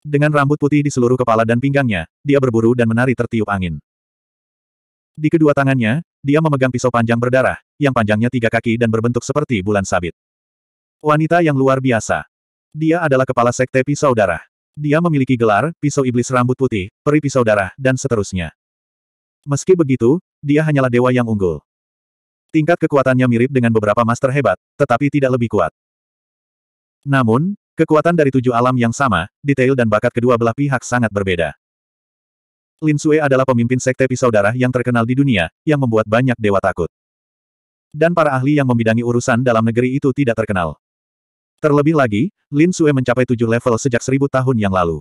Dengan rambut putih di seluruh kepala dan pinggangnya, dia berburu dan menari tertiup angin. Di kedua tangannya, dia memegang pisau panjang berdarah, yang panjangnya tiga kaki dan berbentuk seperti bulan sabit. Wanita yang luar biasa. Dia adalah kepala sekte pisau darah. Dia memiliki gelar, pisau iblis rambut putih, peri pisau darah, dan seterusnya. Meski begitu, dia hanyalah dewa yang unggul. Tingkat kekuatannya mirip dengan beberapa master hebat, tetapi tidak lebih kuat. Namun, Kekuatan dari tujuh alam yang sama, detail dan bakat kedua belah pihak sangat berbeda. Lin Sue adalah pemimpin sekte pisau darah yang terkenal di dunia, yang membuat banyak dewa takut. Dan para ahli yang membidangi urusan dalam negeri itu tidak terkenal. Terlebih lagi, Lin Sue mencapai tujuh level sejak seribu tahun yang lalu.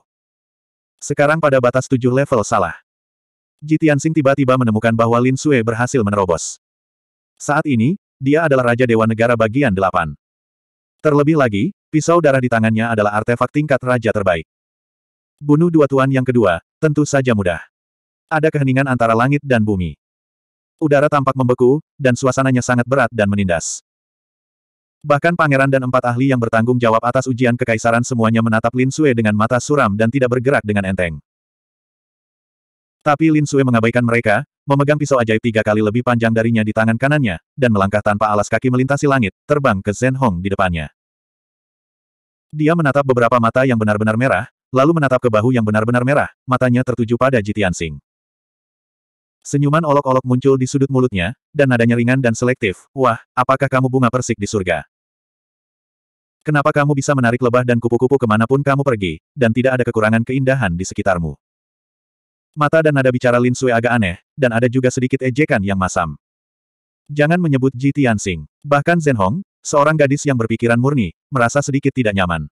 Sekarang pada batas tujuh level salah. Jitian Sing tiba-tiba menemukan bahwa Lin Sue berhasil menerobos. Saat ini, dia adalah Raja Dewa Negara bagian delapan. Terlebih lagi, Pisau darah di tangannya adalah artefak tingkat raja terbaik. Bunuh dua tuan yang kedua, tentu saja mudah. Ada keheningan antara langit dan bumi. Udara tampak membeku, dan suasananya sangat berat dan menindas. Bahkan pangeran dan empat ahli yang bertanggung jawab atas ujian kekaisaran semuanya menatap Lin Sue dengan mata suram dan tidak bergerak dengan enteng. Tapi Lin Sue mengabaikan mereka, memegang pisau ajaib tiga kali lebih panjang darinya di tangan kanannya, dan melangkah tanpa alas kaki melintasi langit, terbang ke Zhen Hong di depannya. Dia menatap beberapa mata yang benar-benar merah, lalu menatap ke bahu yang benar-benar merah, matanya tertuju pada Jitian Sing. Senyuman olok-olok muncul di sudut mulutnya, dan nadanya ringan dan selektif, wah, apakah kamu bunga persik di surga? Kenapa kamu bisa menarik lebah dan kupu-kupu kemanapun kamu pergi, dan tidak ada kekurangan keindahan di sekitarmu? Mata dan nada bicara Lin Sui agak aneh, dan ada juga sedikit ejekan yang masam. Jangan menyebut Ji Tianxing. Bahkan Zhen Hong, seorang gadis yang berpikiran murni, merasa sedikit tidak nyaman.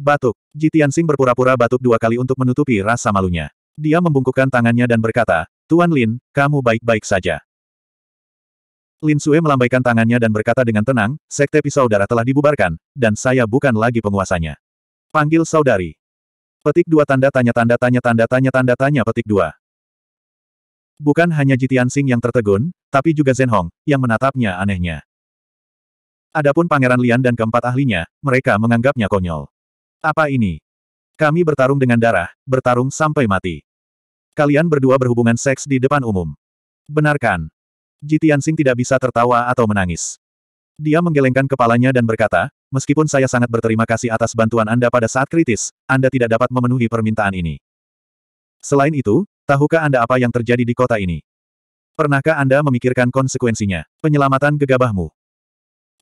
Batuk. Ji Tianxing berpura-pura batuk dua kali untuk menutupi rasa malunya. Dia membungkukkan tangannya dan berkata, Tuan Lin, kamu baik-baik saja. Lin Sue melambaikan tangannya dan berkata dengan tenang, Sekte Pisau Darah telah dibubarkan, dan saya bukan lagi penguasanya. Panggil saudari. Petik dua tanda tanya tanda tanya tanda tanya tanda tanya petik dua. Bukan hanya Jitian Sing yang tertegun, tapi juga Zhen Hong, yang menatapnya anehnya. Adapun Pangeran Lian dan keempat ahlinya, mereka menganggapnya konyol. Apa ini? Kami bertarung dengan darah, bertarung sampai mati. Kalian berdua berhubungan seks di depan umum. Benarkan. Jitian Sing tidak bisa tertawa atau menangis. Dia menggelengkan kepalanya dan berkata, meskipun saya sangat berterima kasih atas bantuan Anda pada saat kritis, Anda tidak dapat memenuhi permintaan ini. Selain itu, Tahukah Anda apa yang terjadi di kota ini? Pernahkah Anda memikirkan konsekuensinya? Penyelamatan gegabahmu.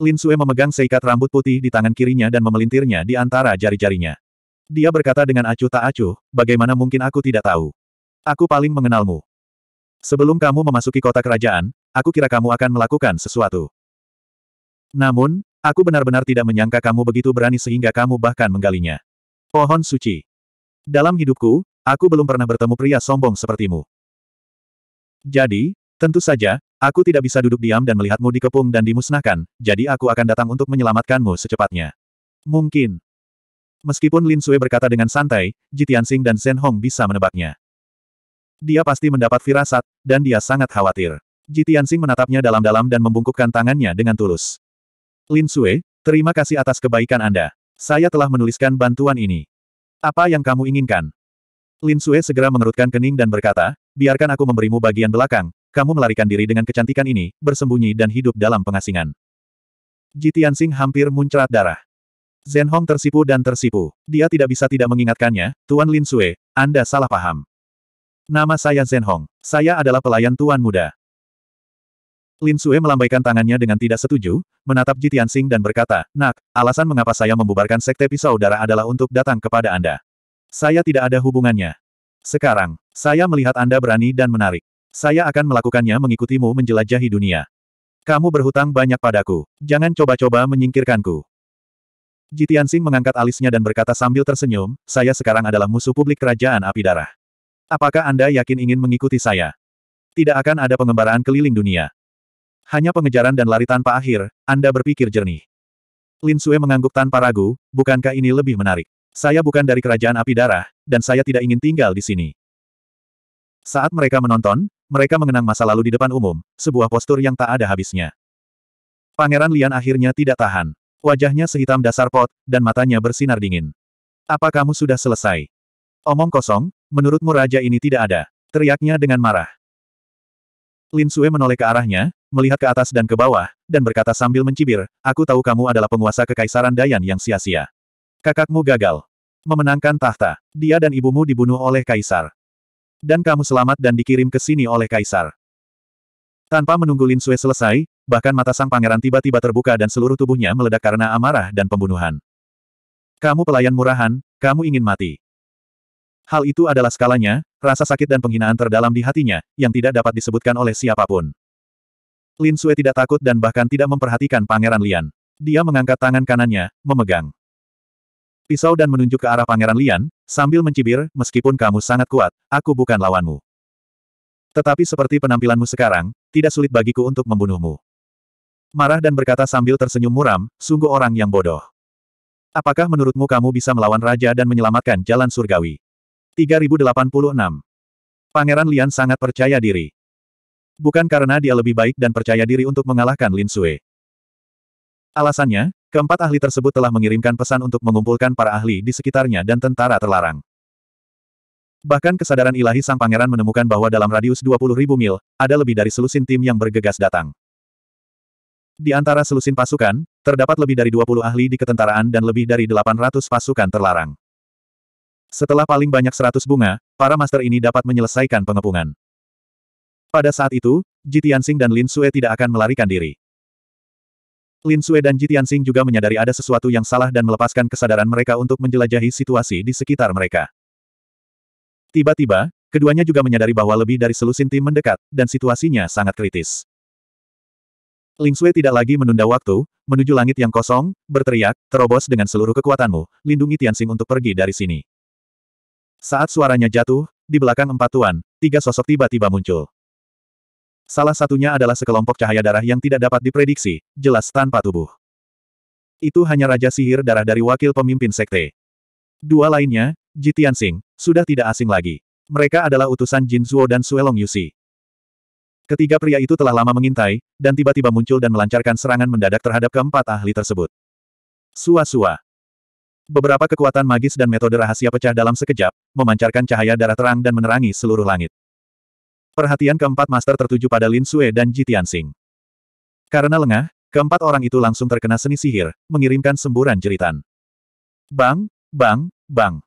Lin Sue memegang seikat rambut putih di tangan kirinya dan memelintirnya di antara jari-jarinya. Dia berkata dengan acuh tak acuh, bagaimana mungkin aku tidak tahu? Aku paling mengenalmu. Sebelum kamu memasuki kota kerajaan, aku kira kamu akan melakukan sesuatu. Namun, aku benar-benar tidak menyangka kamu begitu berani sehingga kamu bahkan menggalinya. Pohon suci. Dalam hidupku, Aku belum pernah bertemu pria sombong sepertimu. Jadi, tentu saja, aku tidak bisa duduk diam dan melihatmu dikepung dan dimusnahkan, jadi aku akan datang untuk menyelamatkanmu secepatnya. Mungkin. Meskipun Lin Sui berkata dengan santai, Jitian Sing dan Zhen Hong bisa menebaknya. Dia pasti mendapat firasat, dan dia sangat khawatir. Jitian Sing menatapnya dalam-dalam dan membungkukkan tangannya dengan tulus. Lin Sui, terima kasih atas kebaikan Anda. Saya telah menuliskan bantuan ini. Apa yang kamu inginkan? Lin Sue segera mengerutkan kening dan berkata, biarkan aku memberimu bagian belakang, kamu melarikan diri dengan kecantikan ini, bersembunyi dan hidup dalam pengasingan. Ji Tianxing hampir muncrat darah. Zhen Hong tersipu dan tersipu. Dia tidak bisa tidak mengingatkannya, Tuan Lin Sue, Anda salah paham. Nama saya Zhen Hong. Saya adalah pelayan Tuan Muda. Lin Sue melambaikan tangannya dengan tidak setuju, menatap Ji Tianxing dan berkata, Nak, alasan mengapa saya membubarkan Sekte Pisau Darah adalah untuk datang kepada Anda. Saya tidak ada hubungannya. Sekarang, saya melihat Anda berani dan menarik. Saya akan melakukannya mengikutimu menjelajahi dunia. Kamu berhutang banyak padaku. Jangan coba-coba menyingkirkanku. Jitian Sing mengangkat alisnya dan berkata sambil tersenyum, saya sekarang adalah musuh publik kerajaan api darah. Apakah Anda yakin ingin mengikuti saya? Tidak akan ada pengembaraan keliling dunia. Hanya pengejaran dan lari tanpa akhir, Anda berpikir jernih. Lin Sue mengangguk tanpa ragu, bukankah ini lebih menarik? Saya bukan dari kerajaan api darah, dan saya tidak ingin tinggal di sini. Saat mereka menonton, mereka mengenang masa lalu di depan umum, sebuah postur yang tak ada habisnya. Pangeran Lian akhirnya tidak tahan. Wajahnya sehitam dasar pot, dan matanya bersinar dingin. Apa kamu sudah selesai? Omong kosong, menurutmu raja ini tidak ada. Teriaknya dengan marah. Lin Sue menoleh ke arahnya, melihat ke atas dan ke bawah, dan berkata sambil mencibir, aku tahu kamu adalah penguasa kekaisaran Dayan yang sia-sia. Kakakmu gagal. Memenangkan tahta. Dia dan ibumu dibunuh oleh kaisar. Dan kamu selamat dan dikirim ke sini oleh kaisar. Tanpa menunggu Lin Sui selesai, bahkan mata sang pangeran tiba-tiba terbuka dan seluruh tubuhnya meledak karena amarah dan pembunuhan. Kamu pelayan murahan, kamu ingin mati. Hal itu adalah skalanya, rasa sakit dan penghinaan terdalam di hatinya, yang tidak dapat disebutkan oleh siapapun. Lin Sui tidak takut dan bahkan tidak memperhatikan Pangeran Lian. Dia mengangkat tangan kanannya, memegang pisau dan menunjuk ke arah Pangeran Lian, sambil mencibir, meskipun kamu sangat kuat, aku bukan lawanmu. Tetapi seperti penampilanmu sekarang, tidak sulit bagiku untuk membunuhmu. Marah dan berkata sambil tersenyum muram, sungguh orang yang bodoh. Apakah menurutmu kamu bisa melawan raja dan menyelamatkan jalan surgawi? 3086. Pangeran Lian sangat percaya diri. Bukan karena dia lebih baik dan percaya diri untuk mengalahkan Lin Sui. Alasannya, Keempat ahli tersebut telah mengirimkan pesan untuk mengumpulkan para ahli di sekitarnya dan tentara terlarang. Bahkan kesadaran ilahi sang pangeran menemukan bahwa dalam radius ribu mil, ada lebih dari selusin tim yang bergegas datang. Di antara selusin pasukan, terdapat lebih dari 20 ahli di ketentaraan dan lebih dari 800 pasukan terlarang. Setelah paling banyak 100 bunga, para master ini dapat menyelesaikan pengepungan. Pada saat itu, Jitiansing dan Lin Sue tidak akan melarikan diri. Lin Sue dan Jitian Sing juga menyadari ada sesuatu yang salah dan melepaskan kesadaran mereka untuk menjelajahi situasi di sekitar mereka. Tiba-tiba, keduanya juga menyadari bahwa lebih dari selusin tim mendekat, dan situasinya sangat kritis. Ling Sue tidak lagi menunda waktu, menuju langit yang kosong, berteriak, terobos dengan seluruh kekuatanmu, lindungi Tianxing untuk pergi dari sini. Saat suaranya jatuh, di belakang empat tuan, tiga sosok tiba-tiba muncul. Salah satunya adalah sekelompok cahaya darah yang tidak dapat diprediksi, jelas tanpa tubuh. Itu hanya Raja Sihir Darah dari wakil pemimpin sekte. Dua lainnya, Jitian Sing, sudah tidak asing lagi. Mereka adalah utusan Jin Zuo dan Suelong Yusi. Ketiga pria itu telah lama mengintai, dan tiba-tiba muncul dan melancarkan serangan mendadak terhadap keempat ahli tersebut. Sua-sua. Beberapa kekuatan magis dan metode rahasia pecah dalam sekejap, memancarkan cahaya darah terang dan menerangi seluruh langit. Perhatian keempat master tertuju pada Lin Sue dan Ji Tianxing. Karena lengah, keempat orang itu langsung terkena seni sihir, mengirimkan semburan jeritan. Bang, bang, bang.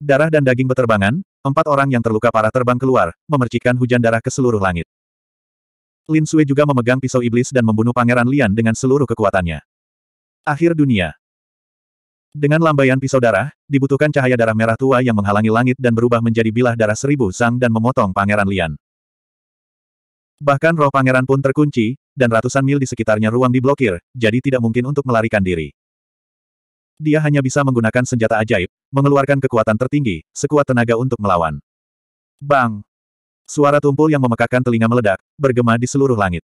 Darah dan daging beterbangan, empat orang yang terluka parah terbang keluar, memercikan hujan darah ke seluruh langit. Lin Sui juga memegang pisau iblis dan membunuh Pangeran Lian dengan seluruh kekuatannya. Akhir dunia. Dengan lambaian pisau darah, dibutuhkan cahaya darah merah tua yang menghalangi langit dan berubah menjadi bilah darah seribu sang dan memotong Pangeran Lian. Bahkan roh pangeran pun terkunci, dan ratusan mil di sekitarnya ruang diblokir, jadi tidak mungkin untuk melarikan diri. Dia hanya bisa menggunakan senjata ajaib, mengeluarkan kekuatan tertinggi, sekuat tenaga untuk melawan. Bang! Suara tumpul yang memekakkan telinga meledak, bergema di seluruh langit.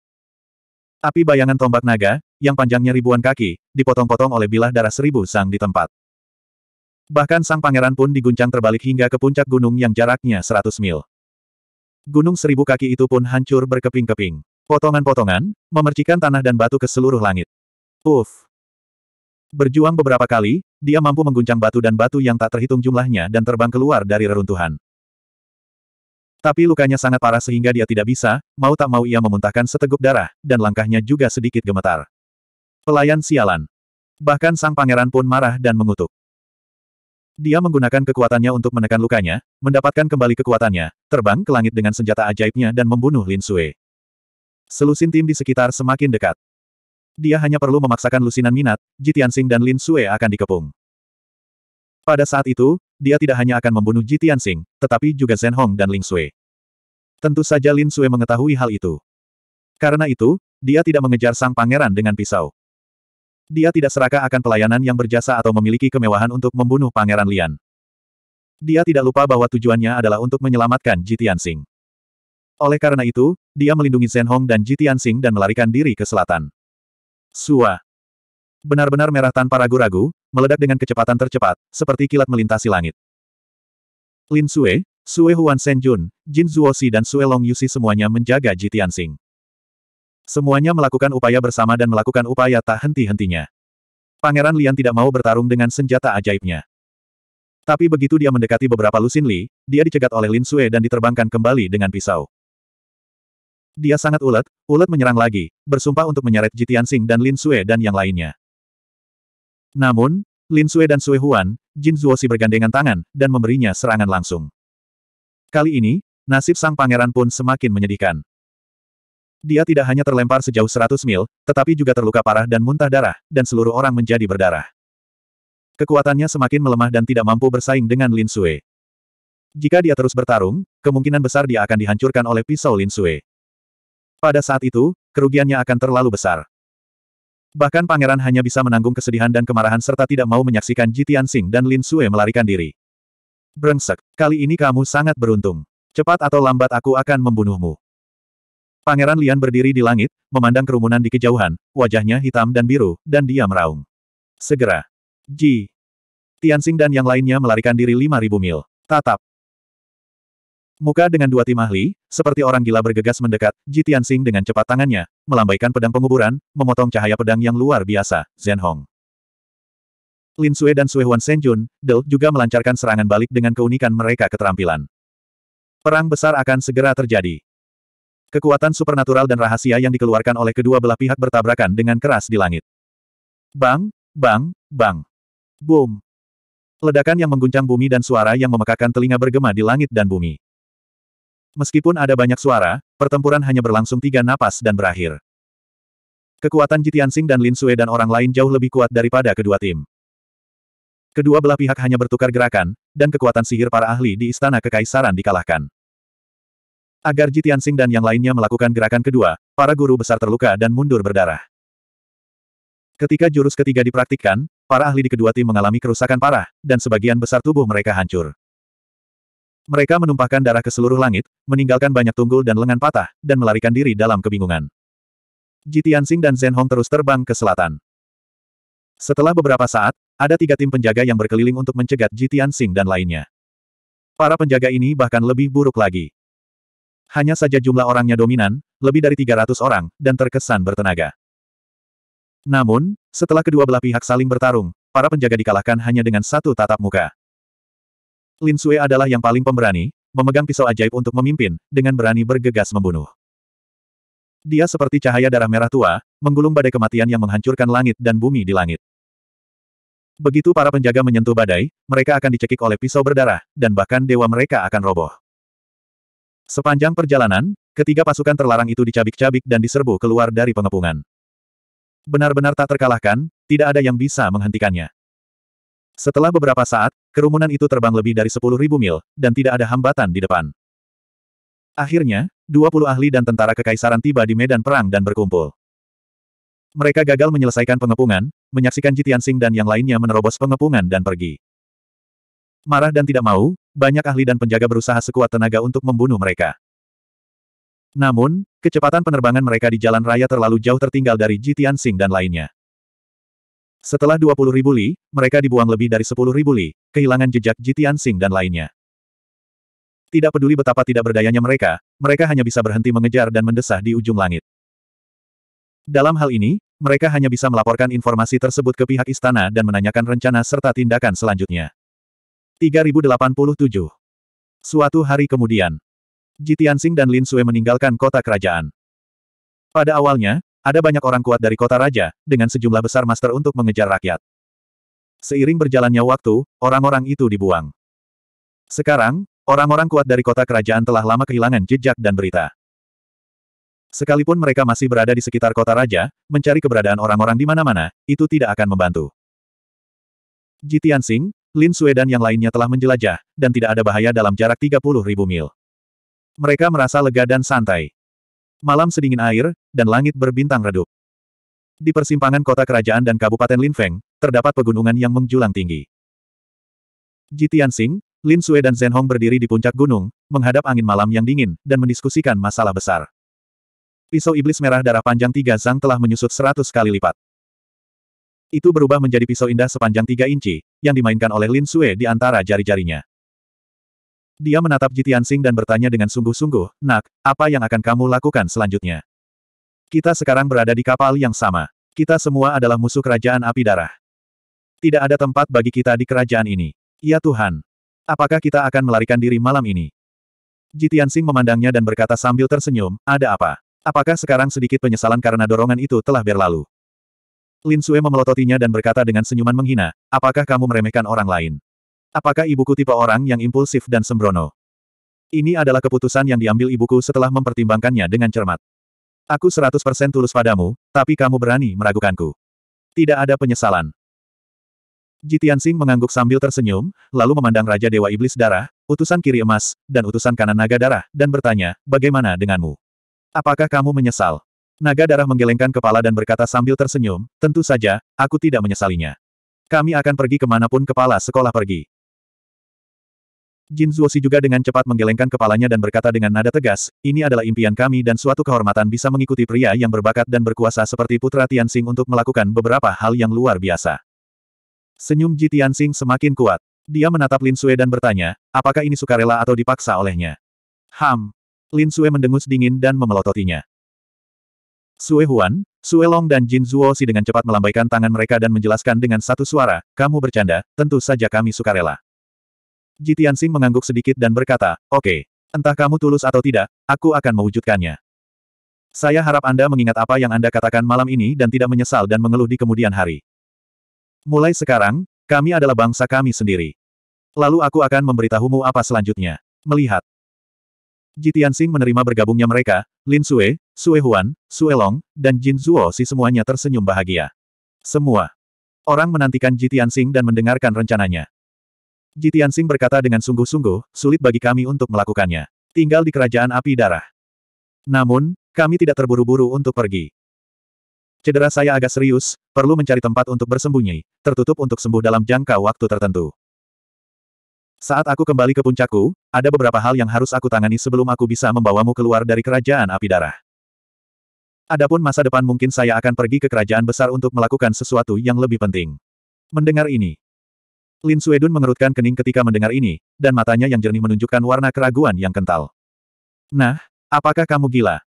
Api bayangan tombak naga, yang panjangnya ribuan kaki, dipotong-potong oleh bilah darah seribu sang di tempat. Bahkan sang pangeran pun diguncang terbalik hingga ke puncak gunung yang jaraknya seratus mil. Gunung seribu kaki itu pun hancur berkeping-keping. Potongan-potongan, memercikan tanah dan batu ke seluruh langit. Uff! Berjuang beberapa kali, dia mampu mengguncang batu dan batu yang tak terhitung jumlahnya dan terbang keluar dari reruntuhan. Tapi lukanya sangat parah sehingga dia tidak bisa, mau tak mau ia memuntahkan seteguk darah, dan langkahnya juga sedikit gemetar. Pelayan sialan. Bahkan sang pangeran pun marah dan mengutuk. Dia menggunakan kekuatannya untuk menekan lukanya, mendapatkan kembali kekuatannya, terbang ke langit dengan senjata ajaibnya dan membunuh Lin Sui. Selusin tim di sekitar semakin dekat. Dia hanya perlu memaksakan lusinan minat, Jitiansing dan Lin Sui akan dikepung. Pada saat itu, dia tidak hanya akan membunuh Jitiansing, tetapi juga Zhen Hong dan Ling Sui. Tentu saja Lin Sui mengetahui hal itu. Karena itu, dia tidak mengejar sang pangeran dengan pisau. Dia tidak serakah akan pelayanan yang berjasa atau memiliki kemewahan untuk membunuh Pangeran Lian. Dia tidak lupa bahwa tujuannya adalah untuk menyelamatkan Jitian Sing. Oleh karena itu, dia melindungi Zhen Hong dan Jitian Sing dan melarikan diri ke selatan. Sua. Benar-benar merah tanpa ragu-ragu, meledak dengan kecepatan tercepat, seperti kilat melintasi langit. Lin Sue, Sue Huan Sen Jun, Jin Si dan Sue Long Yu Si semuanya menjaga Jitian Sing. Semuanya melakukan upaya bersama dan melakukan upaya tak henti-hentinya. Pangeran Lian tidak mau bertarung dengan senjata ajaibnya. Tapi begitu dia mendekati beberapa Lusin Li, dia dicegat oleh Lin Sue dan diterbangkan kembali dengan pisau. Dia sangat ulet, ulet menyerang lagi, bersumpah untuk menyeret Jitian Sing dan Lin Sue dan yang lainnya. Namun, Lin Sue dan Sue Huan, Jin si bergandengan tangan, dan memberinya serangan langsung. Kali ini, nasib sang pangeran pun semakin menyedihkan. Dia tidak hanya terlempar sejauh 100 mil, tetapi juga terluka parah dan muntah darah, dan seluruh orang menjadi berdarah. Kekuatannya semakin melemah dan tidak mampu bersaing dengan Lin Sui. Jika dia terus bertarung, kemungkinan besar dia akan dihancurkan oleh pisau Lin Sui. Pada saat itu, kerugiannya akan terlalu besar. Bahkan pangeran hanya bisa menanggung kesedihan dan kemarahan serta tidak mau menyaksikan Ji Tianxing dan Lin Sue melarikan diri. Brengsek, kali ini kamu sangat beruntung. Cepat atau lambat aku akan membunuhmu. Pangeran Lian berdiri di langit, memandang kerumunan di kejauhan, wajahnya hitam dan biru, dan dia meraung. Segera. Ji. Tianxing dan yang lainnya melarikan diri 5.000 mil. Tatap. Muka dengan dua tim ahli, seperti orang gila bergegas mendekat, Ji Tianxing dengan cepat tangannya, melambaikan pedang penguburan, memotong cahaya pedang yang luar biasa, Zhen Hong. Lin Sui dan Sui Huan Senjun, Del juga melancarkan serangan balik dengan keunikan mereka keterampilan. Perang besar akan segera terjadi. Kekuatan supernatural dan rahasia yang dikeluarkan oleh kedua belah pihak bertabrakan dengan keras di langit. Bang, bang, bang. Boom. Ledakan yang mengguncang bumi dan suara yang memekakan telinga bergema di langit dan bumi. Meskipun ada banyak suara, pertempuran hanya berlangsung tiga napas dan berakhir. Kekuatan Jitiansing dan Lin Sue dan orang lain jauh lebih kuat daripada kedua tim. Kedua belah pihak hanya bertukar gerakan, dan kekuatan sihir para ahli di istana kekaisaran dikalahkan. Agar Sing dan yang lainnya melakukan gerakan kedua, para guru besar terluka dan mundur berdarah. Ketika jurus ketiga dipraktikkan, para ahli di kedua tim mengalami kerusakan parah, dan sebagian besar tubuh mereka hancur. Mereka menumpahkan darah ke seluruh langit, meninggalkan banyak tunggul dan lengan patah, dan melarikan diri dalam kebingungan. Sing dan Zhen Hong terus terbang ke selatan. Setelah beberapa saat, ada tiga tim penjaga yang berkeliling untuk mencegat Jitian Sing dan lainnya. Para penjaga ini bahkan lebih buruk lagi. Hanya saja jumlah orangnya dominan, lebih dari 300 orang, dan terkesan bertenaga. Namun, setelah kedua belah pihak saling bertarung, para penjaga dikalahkan hanya dengan satu tatap muka. Lin Sue adalah yang paling pemberani, memegang pisau ajaib untuk memimpin, dengan berani bergegas membunuh. Dia seperti cahaya darah merah tua, menggulung badai kematian yang menghancurkan langit dan bumi di langit. Begitu para penjaga menyentuh badai, mereka akan dicekik oleh pisau berdarah, dan bahkan dewa mereka akan roboh. Sepanjang perjalanan, ketiga pasukan terlarang itu dicabik-cabik dan diserbu keluar dari pengepungan. Benar-benar tak terkalahkan, tidak ada yang bisa menghentikannya. Setelah beberapa saat, kerumunan itu terbang lebih dari 10.000 mil, dan tidak ada hambatan di depan. Akhirnya, 20 ahli dan tentara kekaisaran tiba di medan perang dan berkumpul. Mereka gagal menyelesaikan pengepungan, menyaksikan Jitian Sing dan yang lainnya menerobos pengepungan dan pergi. Marah dan tidak mau, banyak ahli dan penjaga berusaha sekuat tenaga untuk membunuh mereka. Namun, kecepatan penerbangan mereka di jalan raya terlalu jauh tertinggal dari Jitian Sing dan lainnya. Setelah ribu li, mereka dibuang lebih dari ribu li, kehilangan jejak Jitian Sing dan lainnya. Tidak peduli betapa tidak berdayanya mereka, mereka hanya bisa berhenti mengejar dan mendesah di ujung langit. Dalam hal ini, mereka hanya bisa melaporkan informasi tersebut ke pihak istana dan menanyakan rencana serta tindakan selanjutnya. 3087. Suatu hari kemudian, Jitiansing dan Lin Sue meninggalkan kota kerajaan. Pada awalnya, ada banyak orang kuat dari kota raja, dengan sejumlah besar master untuk mengejar rakyat. Seiring berjalannya waktu, orang-orang itu dibuang. Sekarang, orang-orang kuat dari kota kerajaan telah lama kehilangan jejak dan berita. Sekalipun mereka masih berada di sekitar kota raja, mencari keberadaan orang-orang di mana-mana, itu tidak akan membantu. Jitiansing, Lin Sue dan yang lainnya telah menjelajah, dan tidak ada bahaya dalam jarak ribu mil. Mereka merasa lega dan santai. Malam sedingin air, dan langit berbintang redup. Di persimpangan kota kerajaan dan Kabupaten Lin Feng, terdapat pegunungan yang menjulang tinggi. Ji Tianxing, Lin Sue dan Zhen Hong berdiri di puncak gunung, menghadap angin malam yang dingin, dan mendiskusikan masalah besar. Pisau iblis merah darah panjang tiga zang telah menyusut seratus kali lipat itu berubah menjadi pisau indah sepanjang tiga inci, yang dimainkan oleh Lin Sue di antara jari-jarinya. Dia menatap Jitiansing dan bertanya dengan sungguh-sungguh, Nak, apa yang akan kamu lakukan selanjutnya? Kita sekarang berada di kapal yang sama. Kita semua adalah musuh kerajaan api darah. Tidak ada tempat bagi kita di kerajaan ini. Ya Tuhan. Apakah kita akan melarikan diri malam ini? Jitiansing memandangnya dan berkata sambil tersenyum, ada apa? Apakah sekarang sedikit penyesalan karena dorongan itu telah berlalu? Lin Sue memelototinya dan berkata dengan senyuman menghina, apakah kamu meremehkan orang lain? Apakah ibuku tipe orang yang impulsif dan sembrono? Ini adalah keputusan yang diambil ibuku setelah mempertimbangkannya dengan cermat. Aku 100% tulus padamu, tapi kamu berani meragukanku. Tidak ada penyesalan. Jitian Sing mengangguk sambil tersenyum, lalu memandang Raja Dewa Iblis Darah, utusan kiri emas, dan utusan kanan naga darah, dan bertanya, bagaimana denganmu? Apakah kamu menyesal? Naga darah menggelengkan kepala dan berkata sambil tersenyum, tentu saja, aku tidak menyesalinya. Kami akan pergi kemanapun kepala sekolah pergi. Jin Zuoxi juga dengan cepat menggelengkan kepalanya dan berkata dengan nada tegas, ini adalah impian kami dan suatu kehormatan bisa mengikuti pria yang berbakat dan berkuasa seperti Putra Tianxing untuk melakukan beberapa hal yang luar biasa. Senyum Ji Tianxing semakin kuat. Dia menatap Lin Sue dan bertanya, apakah ini sukarela atau dipaksa olehnya? Ham. Lin Sue mendengus dingin dan memelototinya. Sue Huan, Sue Long dan Jin Zuo Si dengan cepat melambaikan tangan mereka dan menjelaskan dengan satu suara, kamu bercanda, tentu saja kami sukarela. Ji Tianxing mengangguk sedikit dan berkata, oke, okay, entah kamu tulus atau tidak, aku akan mewujudkannya. Saya harap Anda mengingat apa yang Anda katakan malam ini dan tidak menyesal dan mengeluh di kemudian hari. Mulai sekarang, kami adalah bangsa kami sendiri. Lalu aku akan memberitahumu apa selanjutnya. Melihat, Ji Tianxing menerima bergabungnya mereka, Lin Sue, Sue Huan, Sue Long, dan Jin Zuo Si semuanya tersenyum bahagia. Semua. Orang menantikan Ji Tianxing dan mendengarkan rencananya. Ji Tianxing berkata dengan sungguh-sungguh, sulit bagi kami untuk melakukannya. Tinggal di kerajaan api darah. Namun, kami tidak terburu-buru untuk pergi. Cedera saya agak serius, perlu mencari tempat untuk bersembunyi, tertutup untuk sembuh dalam jangka waktu tertentu. Saat aku kembali ke puncakku, ada beberapa hal yang harus aku tangani sebelum aku bisa membawamu keluar dari kerajaan api darah. Adapun masa depan mungkin saya akan pergi ke kerajaan besar untuk melakukan sesuatu yang lebih penting. Mendengar ini. Lin Suedun mengerutkan kening ketika mendengar ini, dan matanya yang jernih menunjukkan warna keraguan yang kental. Nah, apakah kamu gila?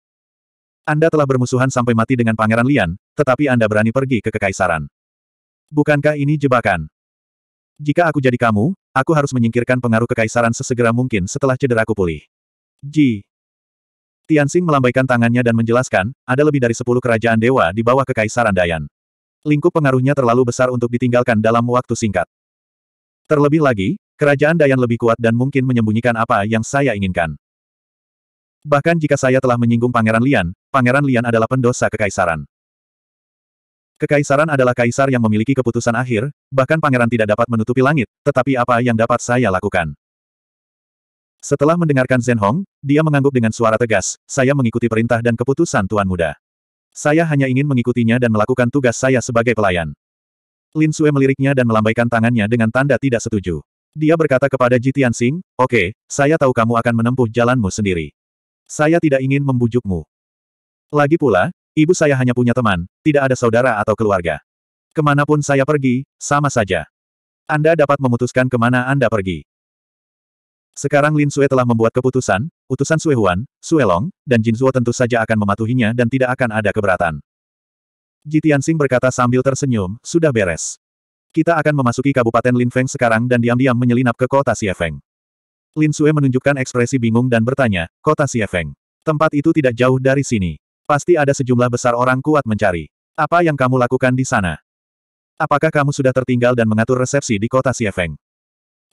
Anda telah bermusuhan sampai mati dengan Pangeran Lian, tetapi Anda berani pergi ke Kekaisaran. Bukankah ini jebakan? Jika aku jadi kamu, Aku harus menyingkirkan pengaruh kekaisaran sesegera mungkin setelah cederaku pulih. Ji. Tianxing melambaikan tangannya dan menjelaskan, ada lebih dari sepuluh kerajaan dewa di bawah kekaisaran Dayan. Lingkup pengaruhnya terlalu besar untuk ditinggalkan dalam waktu singkat. Terlebih lagi, kerajaan Dayan lebih kuat dan mungkin menyembunyikan apa yang saya inginkan. Bahkan jika saya telah menyinggung Pangeran Lian, Pangeran Lian adalah pendosa kekaisaran. Kekaisaran adalah kaisar yang memiliki keputusan akhir, bahkan pangeran tidak dapat menutupi langit, tetapi apa yang dapat saya lakukan? Setelah mendengarkan Zen Hong, dia mengangguk dengan suara tegas, saya mengikuti perintah dan keputusan Tuan Muda. Saya hanya ingin mengikutinya dan melakukan tugas saya sebagai pelayan. Lin Sue meliriknya dan melambaikan tangannya dengan tanda tidak setuju. Dia berkata kepada Ji Sing, oke, okay, saya tahu kamu akan menempuh jalanmu sendiri. Saya tidak ingin membujukmu. Lagi pula, Ibu saya hanya punya teman, tidak ada saudara atau keluarga. Kemanapun saya pergi, sama saja. Anda dapat memutuskan kemana Anda pergi. Sekarang Lin Sue telah membuat keputusan, utusan Sue Huan, Sue Long, dan Jin Zuo tentu saja akan mematuhinya dan tidak akan ada keberatan. Ji Tianxing berkata sambil tersenyum, sudah beres. Kita akan memasuki Kabupaten Lin Feng sekarang dan diam-diam menyelinap ke kota Siefeng. Lin Sue menunjukkan ekspresi bingung dan bertanya, kota Siefeng. Tempat itu tidak jauh dari sini. Pasti ada sejumlah besar orang kuat mencari. Apa yang kamu lakukan di sana? Apakah kamu sudah tertinggal dan mengatur resepsi di kota Siefeng?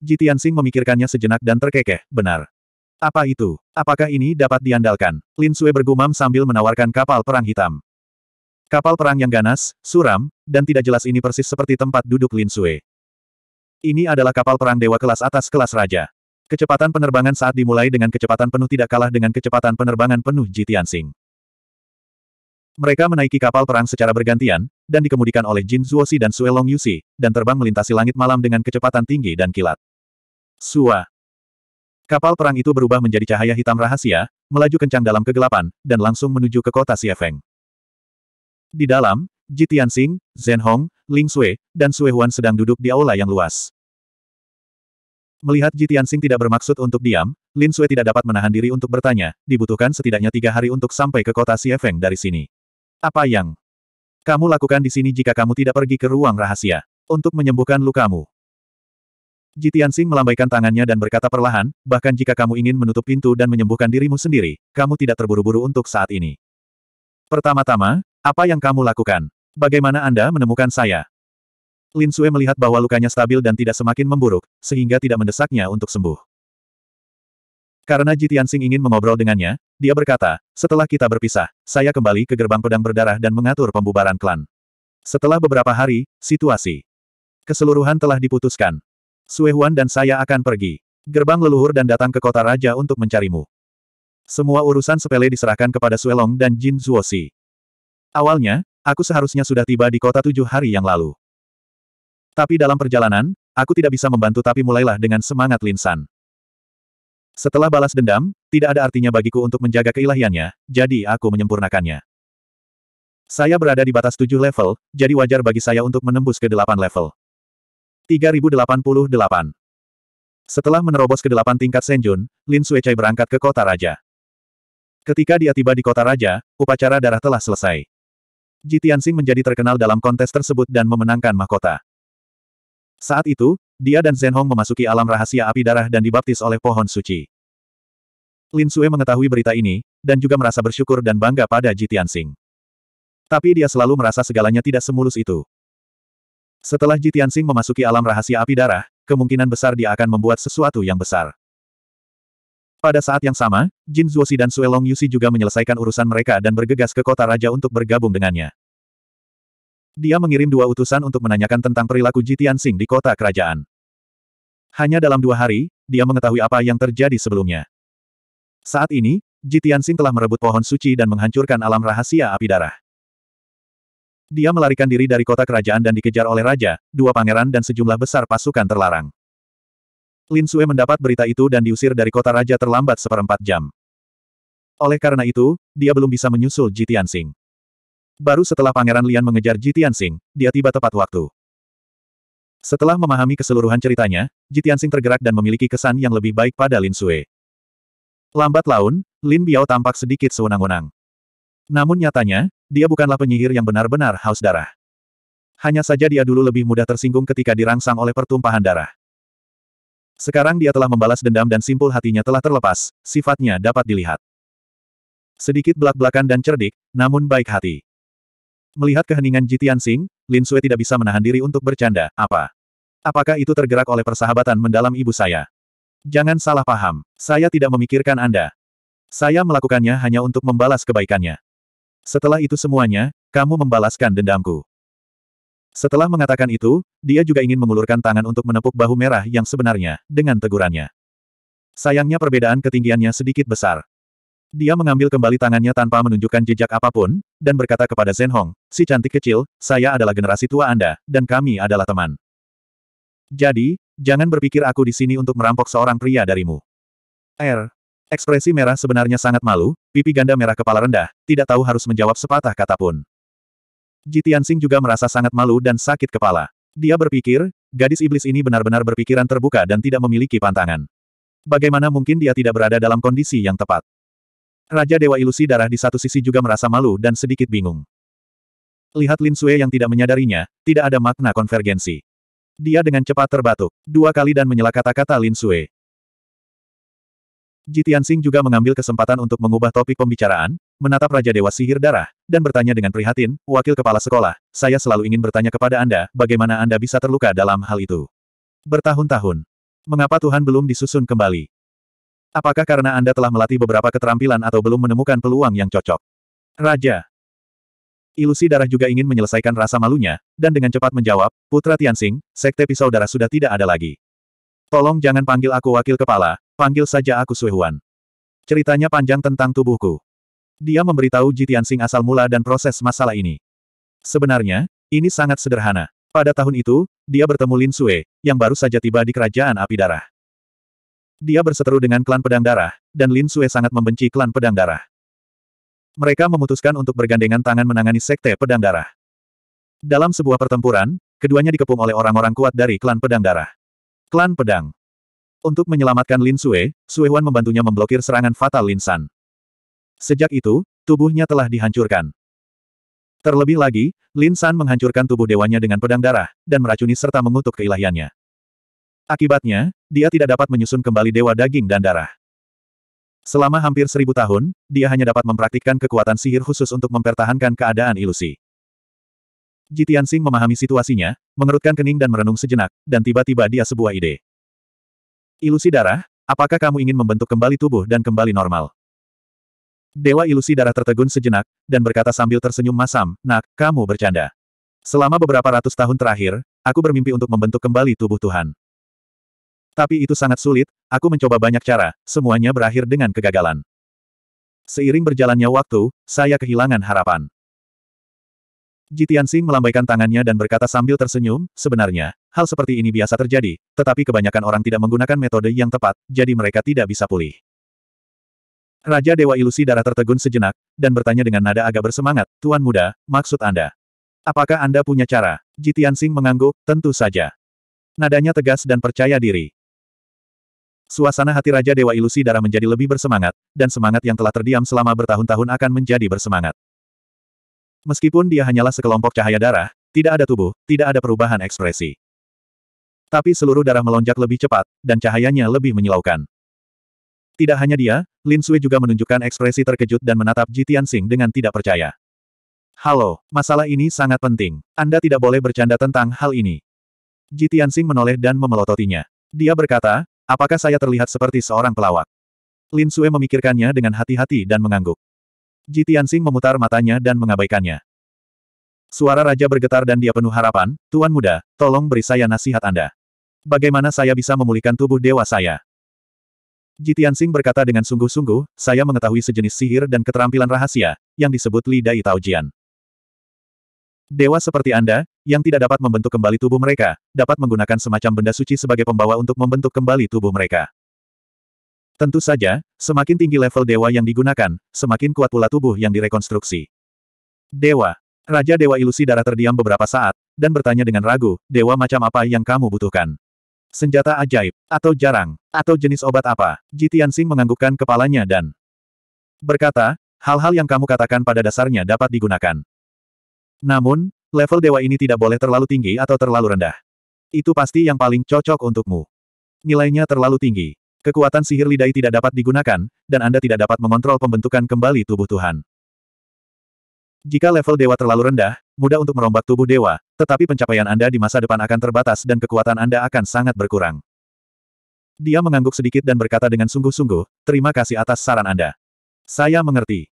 Jitian Sing memikirkannya sejenak dan terkekeh, benar. Apa itu? Apakah ini dapat diandalkan? Lin Sue bergumam sambil menawarkan kapal perang hitam. Kapal perang yang ganas, suram, dan tidak jelas ini persis seperti tempat duduk Lin Sue. Ini adalah kapal perang dewa kelas atas kelas raja. Kecepatan penerbangan saat dimulai dengan kecepatan penuh tidak kalah dengan kecepatan penerbangan penuh Jitian Sing. Mereka menaiki kapal perang secara bergantian, dan dikemudikan oleh Jin Zuosi dan Sue Long Yusi, dan terbang melintasi langit malam dengan kecepatan tinggi dan kilat. Sua. Kapal perang itu berubah menjadi cahaya hitam rahasia, melaju kencang dalam kegelapan, dan langsung menuju ke kota Xiefeng. Di dalam, Ji Tianxing, Zhen Hong, Ling Sui, dan Sui Huan sedang duduk di aula yang luas. Melihat Ji Tianxing tidak bermaksud untuk diam, Lin Sui tidak dapat menahan diri untuk bertanya, dibutuhkan setidaknya tiga hari untuk sampai ke kota Xiefeng dari sini. Apa yang kamu lakukan di sini jika kamu tidak pergi ke ruang rahasia? Untuk menyembuhkan lukamu. Jitian Sing melambaikan tangannya dan berkata perlahan, bahkan jika kamu ingin menutup pintu dan menyembuhkan dirimu sendiri, kamu tidak terburu-buru untuk saat ini. Pertama-tama, apa yang kamu lakukan? Bagaimana Anda menemukan saya? Lin Sue melihat bahwa lukanya stabil dan tidak semakin memburuk, sehingga tidak mendesaknya untuk sembuh. Karena Jitian Sing ingin mengobrol dengannya, dia berkata, setelah kita berpisah, saya kembali ke gerbang pedang berdarah dan mengatur pembubaran klan. Setelah beberapa hari, situasi keseluruhan telah diputuskan. Sue Huan dan saya akan pergi. Gerbang leluhur dan datang ke kota raja untuk mencarimu. Semua urusan sepele diserahkan kepada Suelong dan Jin Zuosi. Awalnya, aku seharusnya sudah tiba di kota tujuh hari yang lalu. Tapi dalam perjalanan, aku tidak bisa membantu tapi mulailah dengan semangat Linsan. Setelah balas dendam, tidak ada artinya bagiku untuk menjaga keilahiannya, jadi aku menyempurnakannya. Saya berada di batas tujuh level, jadi wajar bagi saya untuk menembus ke delapan level. 3088 Setelah menerobos ke delapan tingkat Senjun, Lin Suecai berangkat ke kota raja. Ketika dia tiba di kota raja, upacara darah telah selesai. Jitian Sing menjadi terkenal dalam kontes tersebut dan memenangkan mahkota. Saat itu, dia dan Zhen Hong memasuki alam rahasia api darah dan dibaptis oleh pohon suci. Lin Sue mengetahui berita ini, dan juga merasa bersyukur dan bangga pada Ji Tianxing. Tapi dia selalu merasa segalanya tidak semulus itu. Setelah Ji Tianxing memasuki alam rahasia api darah, kemungkinan besar dia akan membuat sesuatu yang besar. Pada saat yang sama, Jin Zuosi dan Sue Long Yusi juga menyelesaikan urusan mereka dan bergegas ke kota raja untuk bergabung dengannya. Dia mengirim dua utusan untuk menanyakan tentang perilaku Jitian Sing di kota kerajaan. Hanya dalam dua hari, dia mengetahui apa yang terjadi sebelumnya. Saat ini, Jitiansing telah merebut pohon suci dan menghancurkan alam rahasia api darah. Dia melarikan diri dari kota kerajaan dan dikejar oleh raja, dua pangeran dan sejumlah besar pasukan terlarang. Lin Sue mendapat berita itu dan diusir dari kota raja terlambat seperempat jam. Oleh karena itu, dia belum bisa menyusul Jitiansing. Baru setelah Pangeran Lian mengejar Jitiansing, dia tiba tepat waktu. Setelah memahami keseluruhan ceritanya, Jitiansing tergerak dan memiliki kesan yang lebih baik pada Lin Sue. Lambat laun, Lin Biao tampak sedikit sewenang-wenang. Namun nyatanya, dia bukanlah penyihir yang benar-benar haus darah. Hanya saja dia dulu lebih mudah tersinggung ketika dirangsang oleh pertumpahan darah. Sekarang dia telah membalas dendam dan simpul hatinya telah terlepas, sifatnya dapat dilihat. Sedikit belak-belakan dan cerdik, namun baik hati. Melihat keheningan Jitian Lin Sui tidak bisa menahan diri untuk bercanda, apa? Apakah itu tergerak oleh persahabatan mendalam ibu saya? Jangan salah paham, saya tidak memikirkan Anda. Saya melakukannya hanya untuk membalas kebaikannya. Setelah itu semuanya, kamu membalaskan dendamku. Setelah mengatakan itu, dia juga ingin mengulurkan tangan untuk menepuk bahu merah yang sebenarnya, dengan tegurannya. Sayangnya perbedaan ketinggiannya sedikit besar. Dia mengambil kembali tangannya tanpa menunjukkan jejak apapun, dan berkata kepada Zen Hong, si cantik kecil, saya adalah generasi tua Anda, dan kami adalah teman. Jadi, jangan berpikir aku di sini untuk merampok seorang pria darimu. Er, Ekspresi merah sebenarnya sangat malu, pipi ganda merah kepala rendah, tidak tahu harus menjawab sepatah kata pun. Jitian Sing juga merasa sangat malu dan sakit kepala. Dia berpikir, gadis iblis ini benar-benar berpikiran terbuka dan tidak memiliki pantangan. Bagaimana mungkin dia tidak berada dalam kondisi yang tepat? Raja Dewa Ilusi Darah di satu sisi juga merasa malu dan sedikit bingung. Lihat Lin Sue yang tidak menyadarinya, tidak ada makna konvergensi. Dia dengan cepat terbatuk, dua kali dan menyela kata-kata Lin Sue. Jitian Sing juga mengambil kesempatan untuk mengubah topik pembicaraan, menatap Raja Dewa Sihir Darah, dan bertanya dengan prihatin, Wakil Kepala Sekolah, saya selalu ingin bertanya kepada Anda, bagaimana Anda bisa terluka dalam hal itu? Bertahun-tahun. Mengapa Tuhan belum disusun kembali? Apakah karena Anda telah melatih beberapa keterampilan atau belum menemukan peluang yang cocok? Raja. Ilusi darah juga ingin menyelesaikan rasa malunya, dan dengan cepat menjawab, Putra Tianxing, sekte pisau darah sudah tidak ada lagi. Tolong jangan panggil aku wakil kepala, panggil saja aku Suihuan. Ceritanya panjang tentang tubuhku. Dia memberitahu Ji Tianxing asal mula dan proses masalah ini. Sebenarnya, ini sangat sederhana. Pada tahun itu, dia bertemu Lin Sue, yang baru saja tiba di kerajaan api darah. Dia berseteru dengan klan pedang darah, dan Lin Sue sangat membenci klan pedang darah. Mereka memutuskan untuk bergandengan tangan menangani sekte pedang darah. Dalam sebuah pertempuran, keduanya dikepung oleh orang-orang kuat dari klan pedang darah. Klan pedang. Untuk menyelamatkan Lin Sue, Sue Huan membantunya memblokir serangan fatal Lin San. Sejak itu, tubuhnya telah dihancurkan. Terlebih lagi, Lin San menghancurkan tubuh dewanya dengan pedang darah, dan meracuni serta mengutuk keilahiannya. Akibatnya, dia tidak dapat menyusun kembali dewa daging dan darah. Selama hampir seribu tahun, dia hanya dapat mempraktikkan kekuatan sihir khusus untuk mempertahankan keadaan ilusi. Jitian Singh memahami situasinya, mengerutkan kening dan merenung sejenak, dan tiba-tiba dia sebuah ide. Ilusi darah, apakah kamu ingin membentuk kembali tubuh dan kembali normal? Dewa ilusi darah tertegun sejenak, dan berkata sambil tersenyum masam, Nak, kamu bercanda. Selama beberapa ratus tahun terakhir, aku bermimpi untuk membentuk kembali tubuh Tuhan. Tapi itu sangat sulit, aku mencoba banyak cara, semuanya berakhir dengan kegagalan. Seiring berjalannya waktu, saya kehilangan harapan. Jitian Singh melambaikan tangannya dan berkata sambil tersenyum, sebenarnya, hal seperti ini biasa terjadi, tetapi kebanyakan orang tidak menggunakan metode yang tepat, jadi mereka tidak bisa pulih. Raja Dewa Ilusi Darah tertegun sejenak, dan bertanya dengan nada agak bersemangat, Tuan Muda, maksud Anda? Apakah Anda punya cara? Jitian Singh mengangguk, tentu saja. Nadanya tegas dan percaya diri. Suasana hati Raja Dewa Ilusi Darah menjadi lebih bersemangat, dan semangat yang telah terdiam selama bertahun-tahun akan menjadi bersemangat. Meskipun dia hanyalah sekelompok cahaya darah, tidak ada tubuh, tidak ada perubahan ekspresi. Tapi seluruh darah melonjak lebih cepat, dan cahayanya lebih menyilaukan. Tidak hanya dia, Lin Sui juga menunjukkan ekspresi terkejut dan menatap Ji Tianxing dengan tidak percaya. Halo, masalah ini sangat penting. Anda tidak boleh bercanda tentang hal ini. Ji Tianxing menoleh dan memelototinya. Dia berkata, Apakah saya terlihat seperti seorang pelawak? Lin Sue memikirkannya dengan hati-hati dan mengangguk. Ji Tianxing memutar matanya dan mengabaikannya. Suara raja bergetar dan dia penuh harapan, Tuan Muda, tolong beri saya nasihat Anda. Bagaimana saya bisa memulihkan tubuh dewa saya? Ji Tianxing berkata dengan sungguh-sungguh, saya mengetahui sejenis sihir dan keterampilan rahasia, yang disebut Li Dai Taujian. Dewa seperti Anda, yang tidak dapat membentuk kembali tubuh mereka, dapat menggunakan semacam benda suci sebagai pembawa untuk membentuk kembali tubuh mereka. Tentu saja, semakin tinggi level dewa yang digunakan, semakin kuat pula tubuh yang direkonstruksi. Dewa. Raja Dewa Ilusi Darah terdiam beberapa saat, dan bertanya dengan ragu, Dewa macam apa yang kamu butuhkan? Senjata ajaib, atau jarang, atau jenis obat apa? Jitian Sing menganggukkan kepalanya dan berkata, hal-hal yang kamu katakan pada dasarnya dapat digunakan. Namun, Level dewa ini tidak boleh terlalu tinggi atau terlalu rendah. Itu pasti yang paling cocok untukmu. Nilainya terlalu tinggi. Kekuatan sihir lidai tidak dapat digunakan, dan Anda tidak dapat mengontrol pembentukan kembali tubuh Tuhan. Jika level dewa terlalu rendah, mudah untuk merombak tubuh dewa, tetapi pencapaian Anda di masa depan akan terbatas dan kekuatan Anda akan sangat berkurang. Dia mengangguk sedikit dan berkata dengan sungguh-sungguh, terima kasih atas saran Anda. Saya mengerti.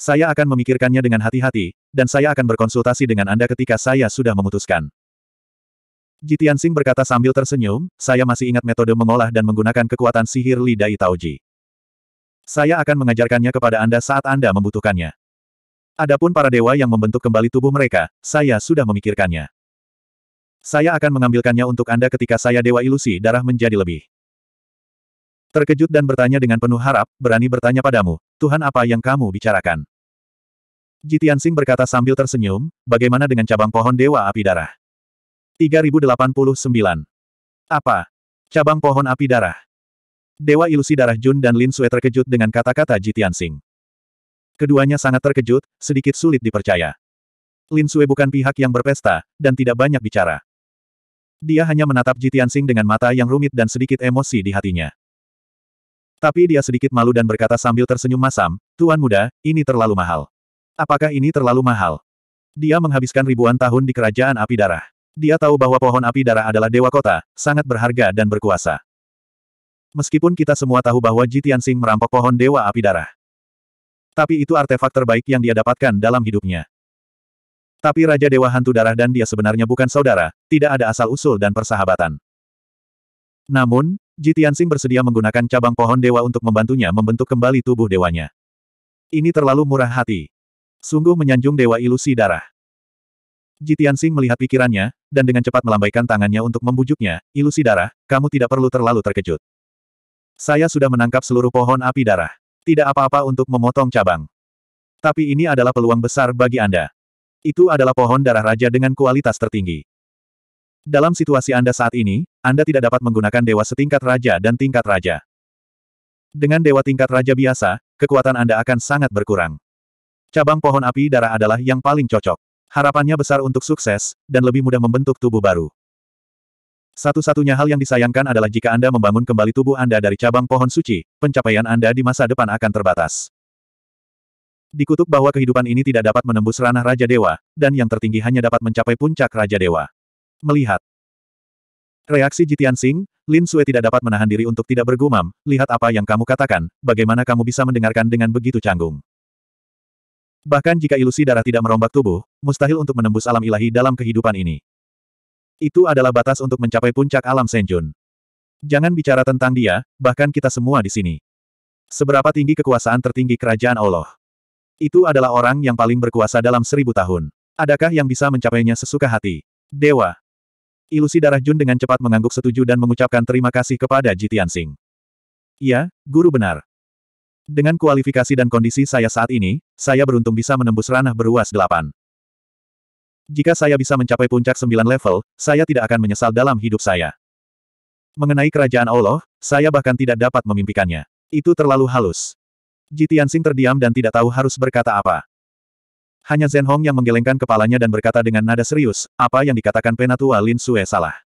Saya akan memikirkannya dengan hati-hati, dan saya akan berkonsultasi dengan Anda ketika saya sudah memutuskan. Jitian Sing berkata sambil tersenyum, saya masih ingat metode mengolah dan menggunakan kekuatan sihir lidai Taoji. Saya akan mengajarkannya kepada Anda saat Anda membutuhkannya. Adapun para dewa yang membentuk kembali tubuh mereka, saya sudah memikirkannya. Saya akan mengambilkannya untuk Anda ketika saya dewa ilusi darah menjadi lebih. Terkejut dan bertanya dengan penuh harap, berani bertanya padamu, Tuhan apa yang kamu bicarakan? Jitian Sing berkata sambil tersenyum, bagaimana dengan cabang pohon Dewa Api Darah? 3089. Apa? Cabang pohon api darah. Dewa ilusi darah Jun dan Lin Sue terkejut dengan kata-kata Jitian Sing. Keduanya sangat terkejut, sedikit sulit dipercaya. Lin Sue bukan pihak yang berpesta, dan tidak banyak bicara. Dia hanya menatap Jitian Sing dengan mata yang rumit dan sedikit emosi di hatinya. Tapi dia sedikit malu dan berkata sambil tersenyum masam, Tuan muda, ini terlalu mahal. Apakah ini terlalu mahal? Dia menghabiskan ribuan tahun di kerajaan api darah. Dia tahu bahwa pohon api darah adalah dewa kota, sangat berharga dan berkuasa. Meskipun kita semua tahu bahwa Jitian Sing merampok pohon dewa api darah. Tapi itu artefak terbaik yang dia dapatkan dalam hidupnya. Tapi Raja Dewa Hantu Darah dan dia sebenarnya bukan saudara, tidak ada asal-usul dan persahabatan. Namun, Jitian Sing bersedia menggunakan cabang pohon dewa untuk membantunya membentuk kembali tubuh dewanya. Ini terlalu murah hati. Sungguh menyanjung dewa ilusi darah. Jitian Sing melihat pikirannya, dan dengan cepat melambaikan tangannya untuk membujuknya, ilusi darah, kamu tidak perlu terlalu terkejut. Saya sudah menangkap seluruh pohon api darah. Tidak apa-apa untuk memotong cabang. Tapi ini adalah peluang besar bagi Anda. Itu adalah pohon darah raja dengan kualitas tertinggi. Dalam situasi Anda saat ini, Anda tidak dapat menggunakan dewa setingkat raja dan tingkat raja. Dengan dewa tingkat raja biasa, kekuatan Anda akan sangat berkurang. Cabang pohon api darah adalah yang paling cocok. Harapannya besar untuk sukses, dan lebih mudah membentuk tubuh baru. Satu-satunya hal yang disayangkan adalah jika Anda membangun kembali tubuh Anda dari cabang pohon suci, pencapaian Anda di masa depan akan terbatas. Dikutuk bahwa kehidupan ini tidak dapat menembus ranah Raja Dewa, dan yang tertinggi hanya dapat mencapai puncak Raja Dewa. Melihat reaksi Jitian Sing, Lin Sue tidak dapat menahan diri untuk tidak bergumam, lihat apa yang kamu katakan, bagaimana kamu bisa mendengarkan dengan begitu canggung. Bahkan jika ilusi darah tidak merombak tubuh, mustahil untuk menembus alam ilahi dalam kehidupan ini. Itu adalah batas untuk mencapai puncak alam Senjun. Jangan bicara tentang dia, bahkan kita semua di sini. Seberapa tinggi kekuasaan tertinggi kerajaan Allah? Itu adalah orang yang paling berkuasa dalam seribu tahun. Adakah yang bisa mencapainya sesuka hati? Dewa. Ilusi darah Jun dengan cepat mengangguk setuju dan mengucapkan terima kasih kepada Jitian Singh. Ya, guru benar. Dengan kualifikasi dan kondisi saya saat ini, saya beruntung bisa menembus ranah beruas delapan. Jika saya bisa mencapai puncak sembilan level, saya tidak akan menyesal dalam hidup saya. Mengenai kerajaan Allah, saya bahkan tidak dapat memimpikannya. Itu terlalu halus. Ji terdiam dan tidak tahu harus berkata apa. Hanya Zhen Hong yang menggelengkan kepalanya dan berkata dengan nada serius, apa yang dikatakan Penatua Lin Sue salah.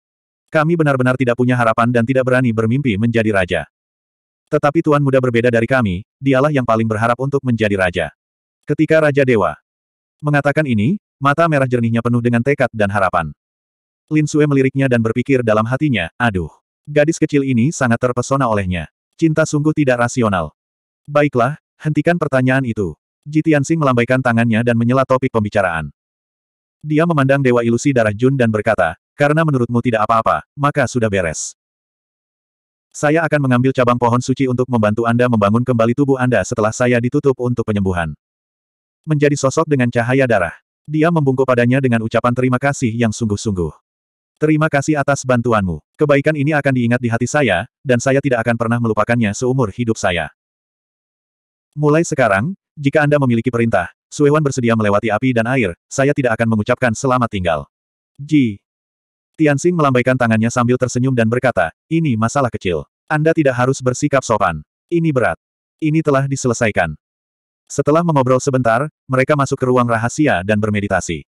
Kami benar-benar tidak punya harapan dan tidak berani bermimpi menjadi raja. Tetapi Tuan Muda berbeda dari kami, dialah yang paling berharap untuk menjadi raja. Ketika Raja Dewa mengatakan ini, mata merah jernihnya penuh dengan tekad dan harapan. Lin Sue meliriknya dan berpikir dalam hatinya, aduh, gadis kecil ini sangat terpesona olehnya. Cinta sungguh tidak rasional. Baiklah, hentikan pertanyaan itu. Jitiansing melambaikan tangannya dan menyela topik pembicaraan. Dia memandang Dewa Ilusi Darah Jun dan berkata, karena menurutmu tidak apa-apa, maka sudah beres. Saya akan mengambil cabang pohon suci untuk membantu Anda membangun kembali tubuh Anda setelah saya ditutup untuk penyembuhan. Menjadi sosok dengan cahaya darah. Dia membungkuk padanya dengan ucapan terima kasih yang sungguh-sungguh. Terima kasih atas bantuanmu. Kebaikan ini akan diingat di hati saya, dan saya tidak akan pernah melupakannya seumur hidup saya. Mulai sekarang, jika Anda memiliki perintah, Suewan bersedia melewati api dan air, saya tidak akan mengucapkan selamat tinggal. Ji, Tianxing melambaikan tangannya sambil tersenyum dan berkata, ini masalah kecil. Anda tidak harus bersikap sopan. Ini berat. Ini telah diselesaikan. Setelah mengobrol sebentar, mereka masuk ke ruang rahasia dan bermeditasi.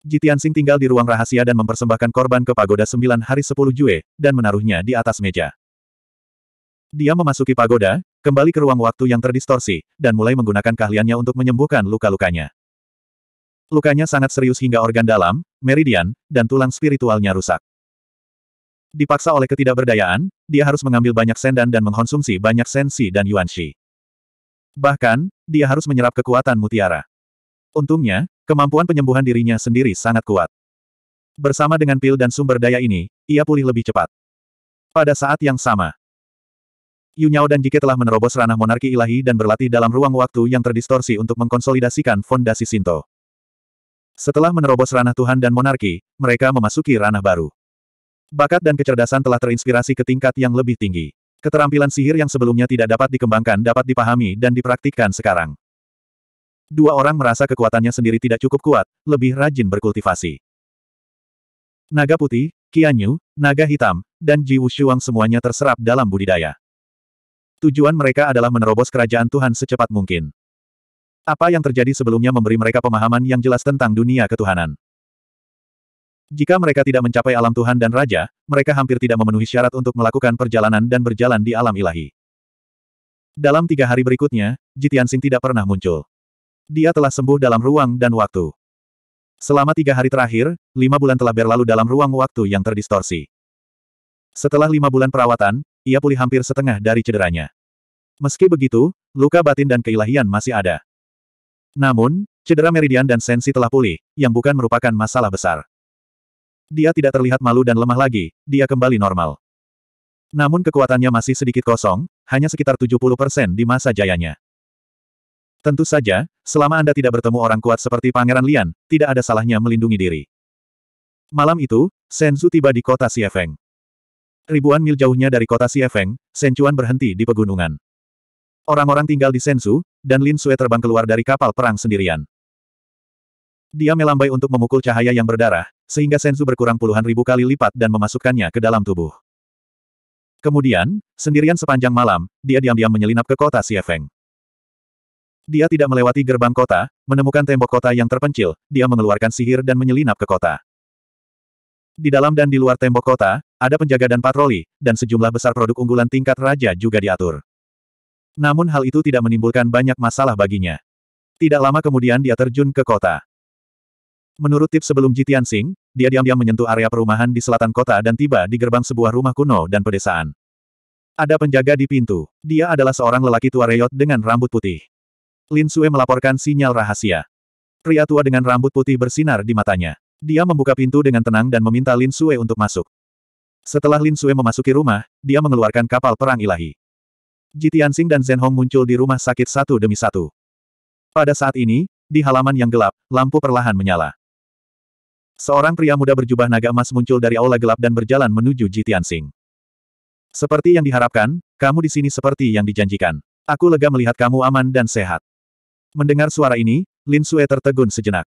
Ji Tianxing tinggal di ruang rahasia dan mempersembahkan korban ke pagoda sembilan hari sepuluh Jue, dan menaruhnya di atas meja. Dia memasuki pagoda, kembali ke ruang waktu yang terdistorsi, dan mulai menggunakan keahliannya untuk menyembuhkan luka-lukanya. Lukanya sangat serius hingga organ dalam, meridian, dan tulang spiritualnya rusak. Dipaksa oleh ketidakberdayaan, dia harus mengambil banyak sendan dan mengkonsumsi banyak sensi dan yuanshi. Bahkan, dia harus menyerap kekuatan mutiara. Untungnya, kemampuan penyembuhan dirinya sendiri sangat kuat. Bersama dengan pil dan sumber daya ini, ia pulih lebih cepat. Pada saat yang sama, Yunyao dan Jike telah menerobos ranah monarki ilahi dan berlatih dalam ruang waktu yang terdistorsi untuk mengkonsolidasikan fondasi Sinto. Setelah menerobos ranah Tuhan dan monarki, mereka memasuki ranah baru. Bakat dan kecerdasan telah terinspirasi ke tingkat yang lebih tinggi. Keterampilan sihir yang sebelumnya tidak dapat dikembangkan dapat dipahami dan dipraktikkan sekarang. Dua orang merasa kekuatannya sendiri tidak cukup kuat, lebih rajin berkultivasi. Naga putih, Qianyu, naga hitam, dan Ji Wushuang semuanya terserap dalam budidaya. Tujuan mereka adalah menerobos kerajaan Tuhan secepat mungkin. Apa yang terjadi sebelumnya memberi mereka pemahaman yang jelas tentang dunia ketuhanan. Jika mereka tidak mencapai alam Tuhan dan Raja, mereka hampir tidak memenuhi syarat untuk melakukan perjalanan dan berjalan di alam ilahi. Dalam tiga hari berikutnya, Jitiansing tidak pernah muncul. Dia telah sembuh dalam ruang dan waktu. Selama tiga hari terakhir, lima bulan telah berlalu dalam ruang waktu yang terdistorsi. Setelah lima bulan perawatan, ia pulih hampir setengah dari cederanya. Meski begitu, luka batin dan keilahian masih ada. Namun, cedera meridian dan sensi telah pulih, yang bukan merupakan masalah besar. Dia tidak terlihat malu dan lemah lagi, dia kembali normal. Namun kekuatannya masih sedikit kosong, hanya sekitar 70% di masa jayanya. Tentu saja, selama Anda tidak bertemu orang kuat seperti Pangeran Lian, tidak ada salahnya melindungi diri. Malam itu, Senzu tiba di kota Siefeng. Ribuan mil jauhnya dari kota Siefeng, Senchuan berhenti di pegunungan. Orang-orang tinggal di Senzu, dan Lin Sue terbang keluar dari kapal perang sendirian. Dia melambai untuk memukul cahaya yang berdarah, sehingga Senzu berkurang puluhan ribu kali lipat dan memasukkannya ke dalam tubuh. Kemudian, sendirian sepanjang malam, dia diam-diam menyelinap ke kota Siefeng. Dia tidak melewati gerbang kota, menemukan tembok kota yang terpencil, dia mengeluarkan sihir dan menyelinap ke kota. Di dalam dan di luar tembok kota, ada penjaga dan patroli, dan sejumlah besar produk unggulan tingkat raja juga diatur. Namun hal itu tidak menimbulkan banyak masalah baginya. Tidak lama kemudian dia terjun ke kota. Menurut tip sebelum Jitian Sing, dia diam-diam menyentuh area perumahan di selatan kota dan tiba di gerbang sebuah rumah kuno dan pedesaan. Ada penjaga di pintu. Dia adalah seorang lelaki tua reyot dengan rambut putih. Lin Sue melaporkan sinyal rahasia. Pria tua dengan rambut putih bersinar di matanya. Dia membuka pintu dengan tenang dan meminta Lin Sue untuk masuk. Setelah Lin Sue memasuki rumah, dia mengeluarkan kapal perang ilahi. Ji Tianxing dan Zhen Hong muncul di rumah sakit satu demi satu. Pada saat ini, di halaman yang gelap, lampu perlahan menyala. Seorang pria muda berjubah naga emas muncul dari aula gelap dan berjalan menuju Ji Tianxing. Seperti yang diharapkan, kamu di sini seperti yang dijanjikan. Aku lega melihat kamu aman dan sehat. Mendengar suara ini, Lin Sue tertegun sejenak.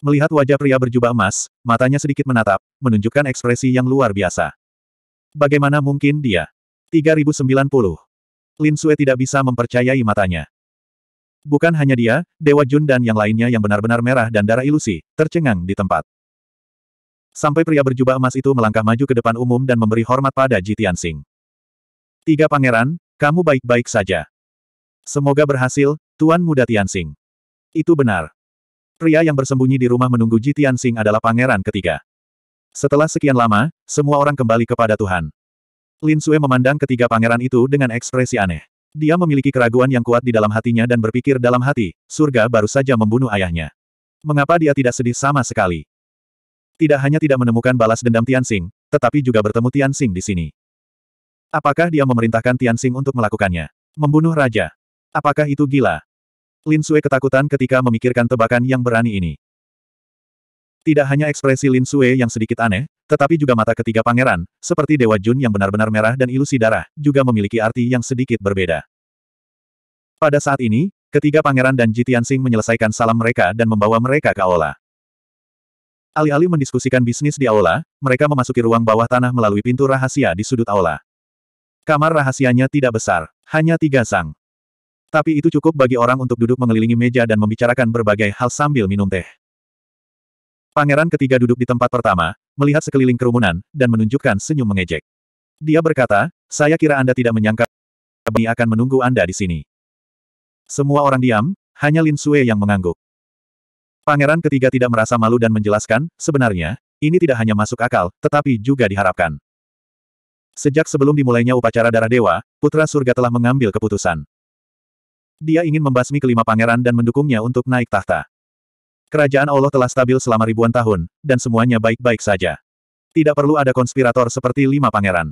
Melihat wajah pria berjubah emas, matanya sedikit menatap, menunjukkan ekspresi yang luar biasa. Bagaimana mungkin dia? 3090 Lin Sue tidak bisa mempercayai matanya. Bukan hanya dia, Dewa Jun dan yang lainnya yang benar-benar merah dan darah ilusi, tercengang di tempat. Sampai pria berjubah emas itu melangkah maju ke depan umum dan memberi hormat pada Ji Tianxing. Tiga pangeran, kamu baik-baik saja. Semoga berhasil, Tuan Muda Tianxing. Itu benar. Pria yang bersembunyi di rumah menunggu Ji Tianxing adalah pangeran ketiga. Setelah sekian lama, semua orang kembali kepada Tuhan. Lin Sue memandang ketiga pangeran itu dengan ekspresi aneh. Dia memiliki keraguan yang kuat di dalam hatinya dan berpikir dalam hati, surga baru saja membunuh ayahnya. Mengapa dia tidak sedih sama sekali? Tidak hanya tidak menemukan balas dendam Tianxing, tetapi juga bertemu Tianxing di sini. Apakah dia memerintahkan Tianxing untuk melakukannya? Membunuh raja? Apakah itu gila? Lin Sue ketakutan ketika memikirkan tebakan yang berani ini. Tidak hanya ekspresi Lin Sue yang sedikit aneh, tetapi juga mata ketiga pangeran, seperti Dewa Jun yang benar-benar merah dan ilusi darah, juga memiliki arti yang sedikit berbeda. Pada saat ini, ketiga pangeran dan Jitian Sing menyelesaikan salam mereka dan membawa mereka ke aula. Alih-alih mendiskusikan bisnis di aula, mereka memasuki ruang bawah tanah melalui pintu rahasia di sudut aula. Kamar rahasianya tidak besar, hanya tiga sang. Tapi itu cukup bagi orang untuk duduk mengelilingi meja dan membicarakan berbagai hal sambil minum teh. Pangeran ketiga duduk di tempat pertama, melihat sekeliling kerumunan, dan menunjukkan senyum mengejek. Dia berkata, saya kira Anda tidak menyangka kami akan menunggu Anda di sini. Semua orang diam, hanya Lin Sue yang mengangguk. Pangeran ketiga tidak merasa malu dan menjelaskan, sebenarnya, ini tidak hanya masuk akal, tetapi juga diharapkan. Sejak sebelum dimulainya upacara darah dewa, Putra Surga telah mengambil keputusan. Dia ingin membasmi kelima pangeran dan mendukungnya untuk naik tahta. Kerajaan Allah telah stabil selama ribuan tahun, dan semuanya baik-baik saja. Tidak perlu ada konspirator seperti lima pangeran.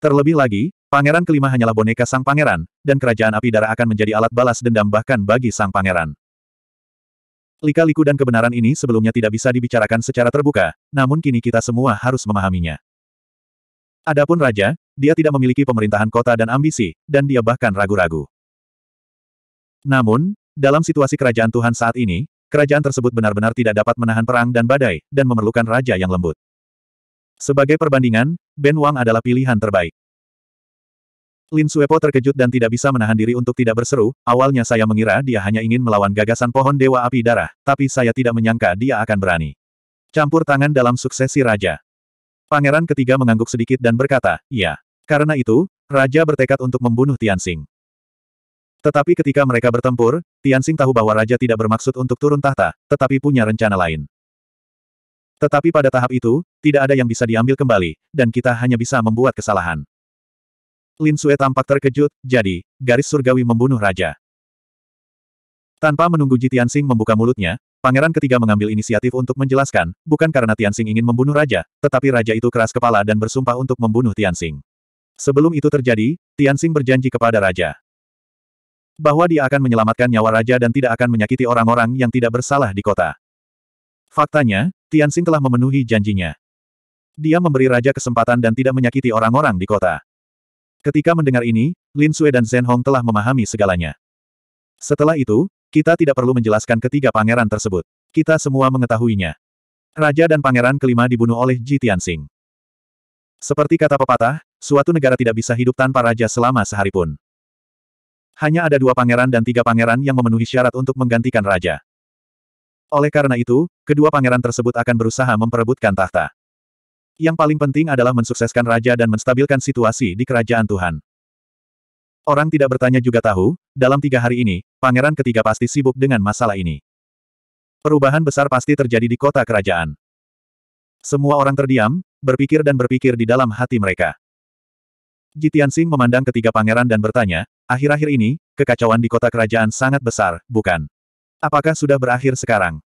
Terlebih lagi, pangeran kelima hanyalah boneka sang pangeran, dan kerajaan api darah akan menjadi alat balas dendam bahkan bagi sang pangeran. Lika-liku dan kebenaran ini sebelumnya tidak bisa dibicarakan secara terbuka, namun kini kita semua harus memahaminya. Adapun Raja, dia tidak memiliki pemerintahan kota dan ambisi, dan dia bahkan ragu-ragu. Namun, dalam situasi kerajaan Tuhan saat ini, Kerajaan tersebut benar-benar tidak dapat menahan perang dan badai, dan memerlukan raja yang lembut. Sebagai perbandingan, Ben Wang adalah pilihan terbaik. Lin Suepo terkejut dan tidak bisa menahan diri untuk tidak berseru, awalnya saya mengira dia hanya ingin melawan gagasan pohon Dewa Api Darah, tapi saya tidak menyangka dia akan berani. Campur tangan dalam suksesi raja. Pangeran ketiga mengangguk sedikit dan berkata, "Ya, Karena itu, raja bertekad untuk membunuh Tianxing. Tetapi ketika mereka bertempur, Tianxing tahu bahwa raja tidak bermaksud untuk turun tahta, tetapi punya rencana lain. Tetapi pada tahap itu, tidak ada yang bisa diambil kembali, dan kita hanya bisa membuat kesalahan. Lin Sue tampak terkejut, jadi, garis surgawi membunuh raja. Tanpa menunggu Ji Tianxing membuka mulutnya, pangeran ketiga mengambil inisiatif untuk menjelaskan, bukan karena Tianxing ingin membunuh raja, tetapi raja itu keras kepala dan bersumpah untuk membunuh Tianxing. Sebelum itu terjadi, Tianxing berjanji kepada raja bahwa dia akan menyelamatkan nyawa raja dan tidak akan menyakiti orang-orang yang tidak bersalah di kota. Faktanya, Tianxing telah memenuhi janjinya. Dia memberi raja kesempatan dan tidak menyakiti orang-orang di kota. Ketika mendengar ini, Lin Sui dan Zhen Hong telah memahami segalanya. Setelah itu, kita tidak perlu menjelaskan ketiga pangeran tersebut. Kita semua mengetahuinya. Raja dan pangeran kelima dibunuh oleh Ji Tianxing. Seperti kata pepatah, suatu negara tidak bisa hidup tanpa raja selama sehari pun. Hanya ada dua pangeran dan tiga pangeran yang memenuhi syarat untuk menggantikan raja. Oleh karena itu, kedua pangeran tersebut akan berusaha memperebutkan tahta. Yang paling penting adalah mensukseskan raja dan menstabilkan situasi di kerajaan Tuhan. Orang tidak bertanya juga tahu, dalam tiga hari ini, pangeran ketiga pasti sibuk dengan masalah ini. Perubahan besar pasti terjadi di kota kerajaan. Semua orang terdiam, berpikir dan berpikir di dalam hati mereka. Jitian Sing memandang ketiga pangeran dan bertanya, akhir-akhir ini, kekacauan di kota kerajaan sangat besar, bukan? Apakah sudah berakhir sekarang?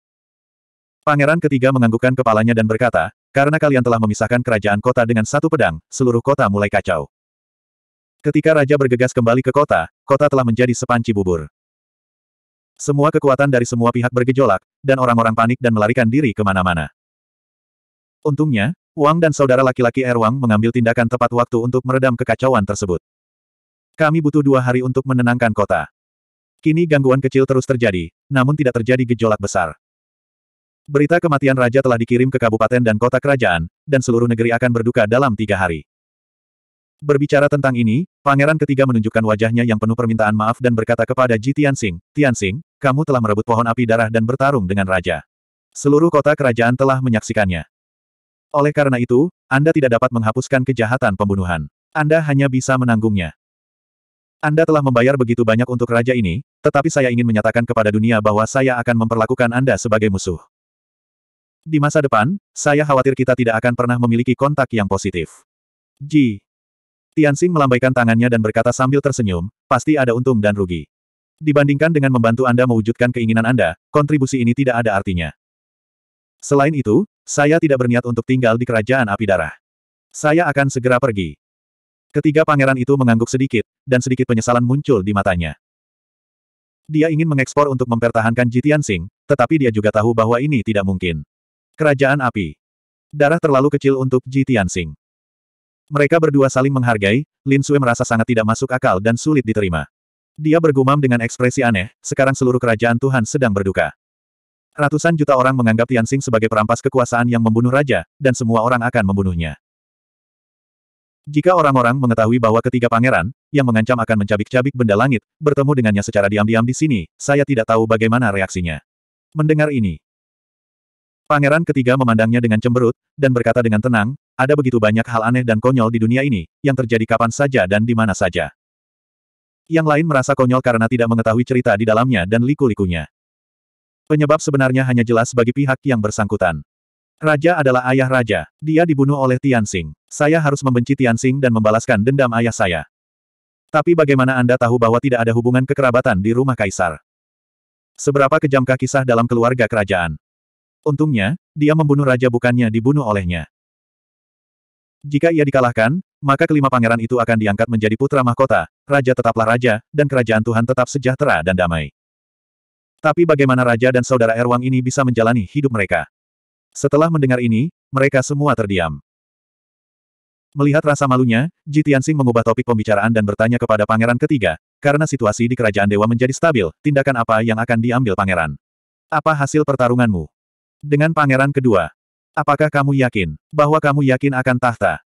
Pangeran ketiga menganggukkan kepalanya dan berkata, karena kalian telah memisahkan kerajaan kota dengan satu pedang, seluruh kota mulai kacau. Ketika raja bergegas kembali ke kota, kota telah menjadi sepanci bubur. Semua kekuatan dari semua pihak bergejolak, dan orang-orang panik dan melarikan diri kemana-mana. Untungnya, Wang dan saudara laki-laki Erwang mengambil tindakan tepat waktu untuk meredam kekacauan tersebut. Kami butuh dua hari untuk menenangkan kota. Kini gangguan kecil terus terjadi, namun tidak terjadi gejolak besar. Berita kematian raja telah dikirim ke kabupaten dan kota kerajaan, dan seluruh negeri akan berduka dalam tiga hari. Berbicara tentang ini, pangeran ketiga menunjukkan wajahnya yang penuh permintaan maaf dan berkata kepada Ji Tianxing, Tianxing, kamu telah merebut pohon api darah dan bertarung dengan raja. Seluruh kota kerajaan telah menyaksikannya. Oleh karena itu, Anda tidak dapat menghapuskan kejahatan pembunuhan. Anda hanya bisa menanggungnya. Anda telah membayar begitu banyak untuk raja ini, tetapi saya ingin menyatakan kepada dunia bahwa saya akan memperlakukan Anda sebagai musuh. Di masa depan, saya khawatir kita tidak akan pernah memiliki kontak yang positif. Ji. Tianxing melambaikan tangannya dan berkata sambil tersenyum, pasti ada untung dan rugi. Dibandingkan dengan membantu Anda mewujudkan keinginan Anda, kontribusi ini tidak ada artinya. Selain itu, saya tidak berniat untuk tinggal di kerajaan api darah. Saya akan segera pergi. Ketiga pangeran itu mengangguk sedikit, dan sedikit penyesalan muncul di matanya. Dia ingin mengekspor untuk mempertahankan Jitian Sing, tetapi dia juga tahu bahwa ini tidak mungkin. Kerajaan api. Darah terlalu kecil untuk Jitian Sing. Mereka berdua saling menghargai, Lin Sui merasa sangat tidak masuk akal dan sulit diterima. Dia bergumam dengan ekspresi aneh, sekarang seluruh kerajaan Tuhan sedang berduka. Ratusan juta orang menganggap Tianxing sebagai perampas kekuasaan yang membunuh raja, dan semua orang akan membunuhnya. Jika orang-orang mengetahui bahwa ketiga pangeran, yang mengancam akan mencabik-cabik benda langit, bertemu dengannya secara diam-diam di sini, saya tidak tahu bagaimana reaksinya. Mendengar ini, pangeran ketiga memandangnya dengan cemberut, dan berkata dengan tenang, ada begitu banyak hal aneh dan konyol di dunia ini, yang terjadi kapan saja dan di mana saja. Yang lain merasa konyol karena tidak mengetahui cerita di dalamnya dan liku-likunya. Penyebab sebenarnya hanya jelas bagi pihak yang bersangkutan. Raja adalah ayah raja. Dia dibunuh oleh Tianxing. Saya harus membenci Tianxing dan membalaskan dendam ayah saya. Tapi bagaimana Anda tahu bahwa tidak ada hubungan kekerabatan di rumah kaisar? Seberapa kejamkah kisah dalam keluarga kerajaan? Untungnya, dia membunuh raja bukannya dibunuh olehnya. Jika ia dikalahkan, maka kelima pangeran itu akan diangkat menjadi putra mahkota, raja tetaplah raja, dan kerajaan Tuhan tetap sejahtera dan damai. Tapi bagaimana raja dan saudara Erwang ini bisa menjalani hidup mereka? Setelah mendengar ini, mereka semua terdiam. Melihat rasa malunya, Ji Tianxing mengubah topik pembicaraan dan bertanya kepada pangeran ketiga, karena situasi di kerajaan dewa menjadi stabil, tindakan apa yang akan diambil pangeran? Apa hasil pertarunganmu? Dengan pangeran kedua, apakah kamu yakin bahwa kamu yakin akan tahta?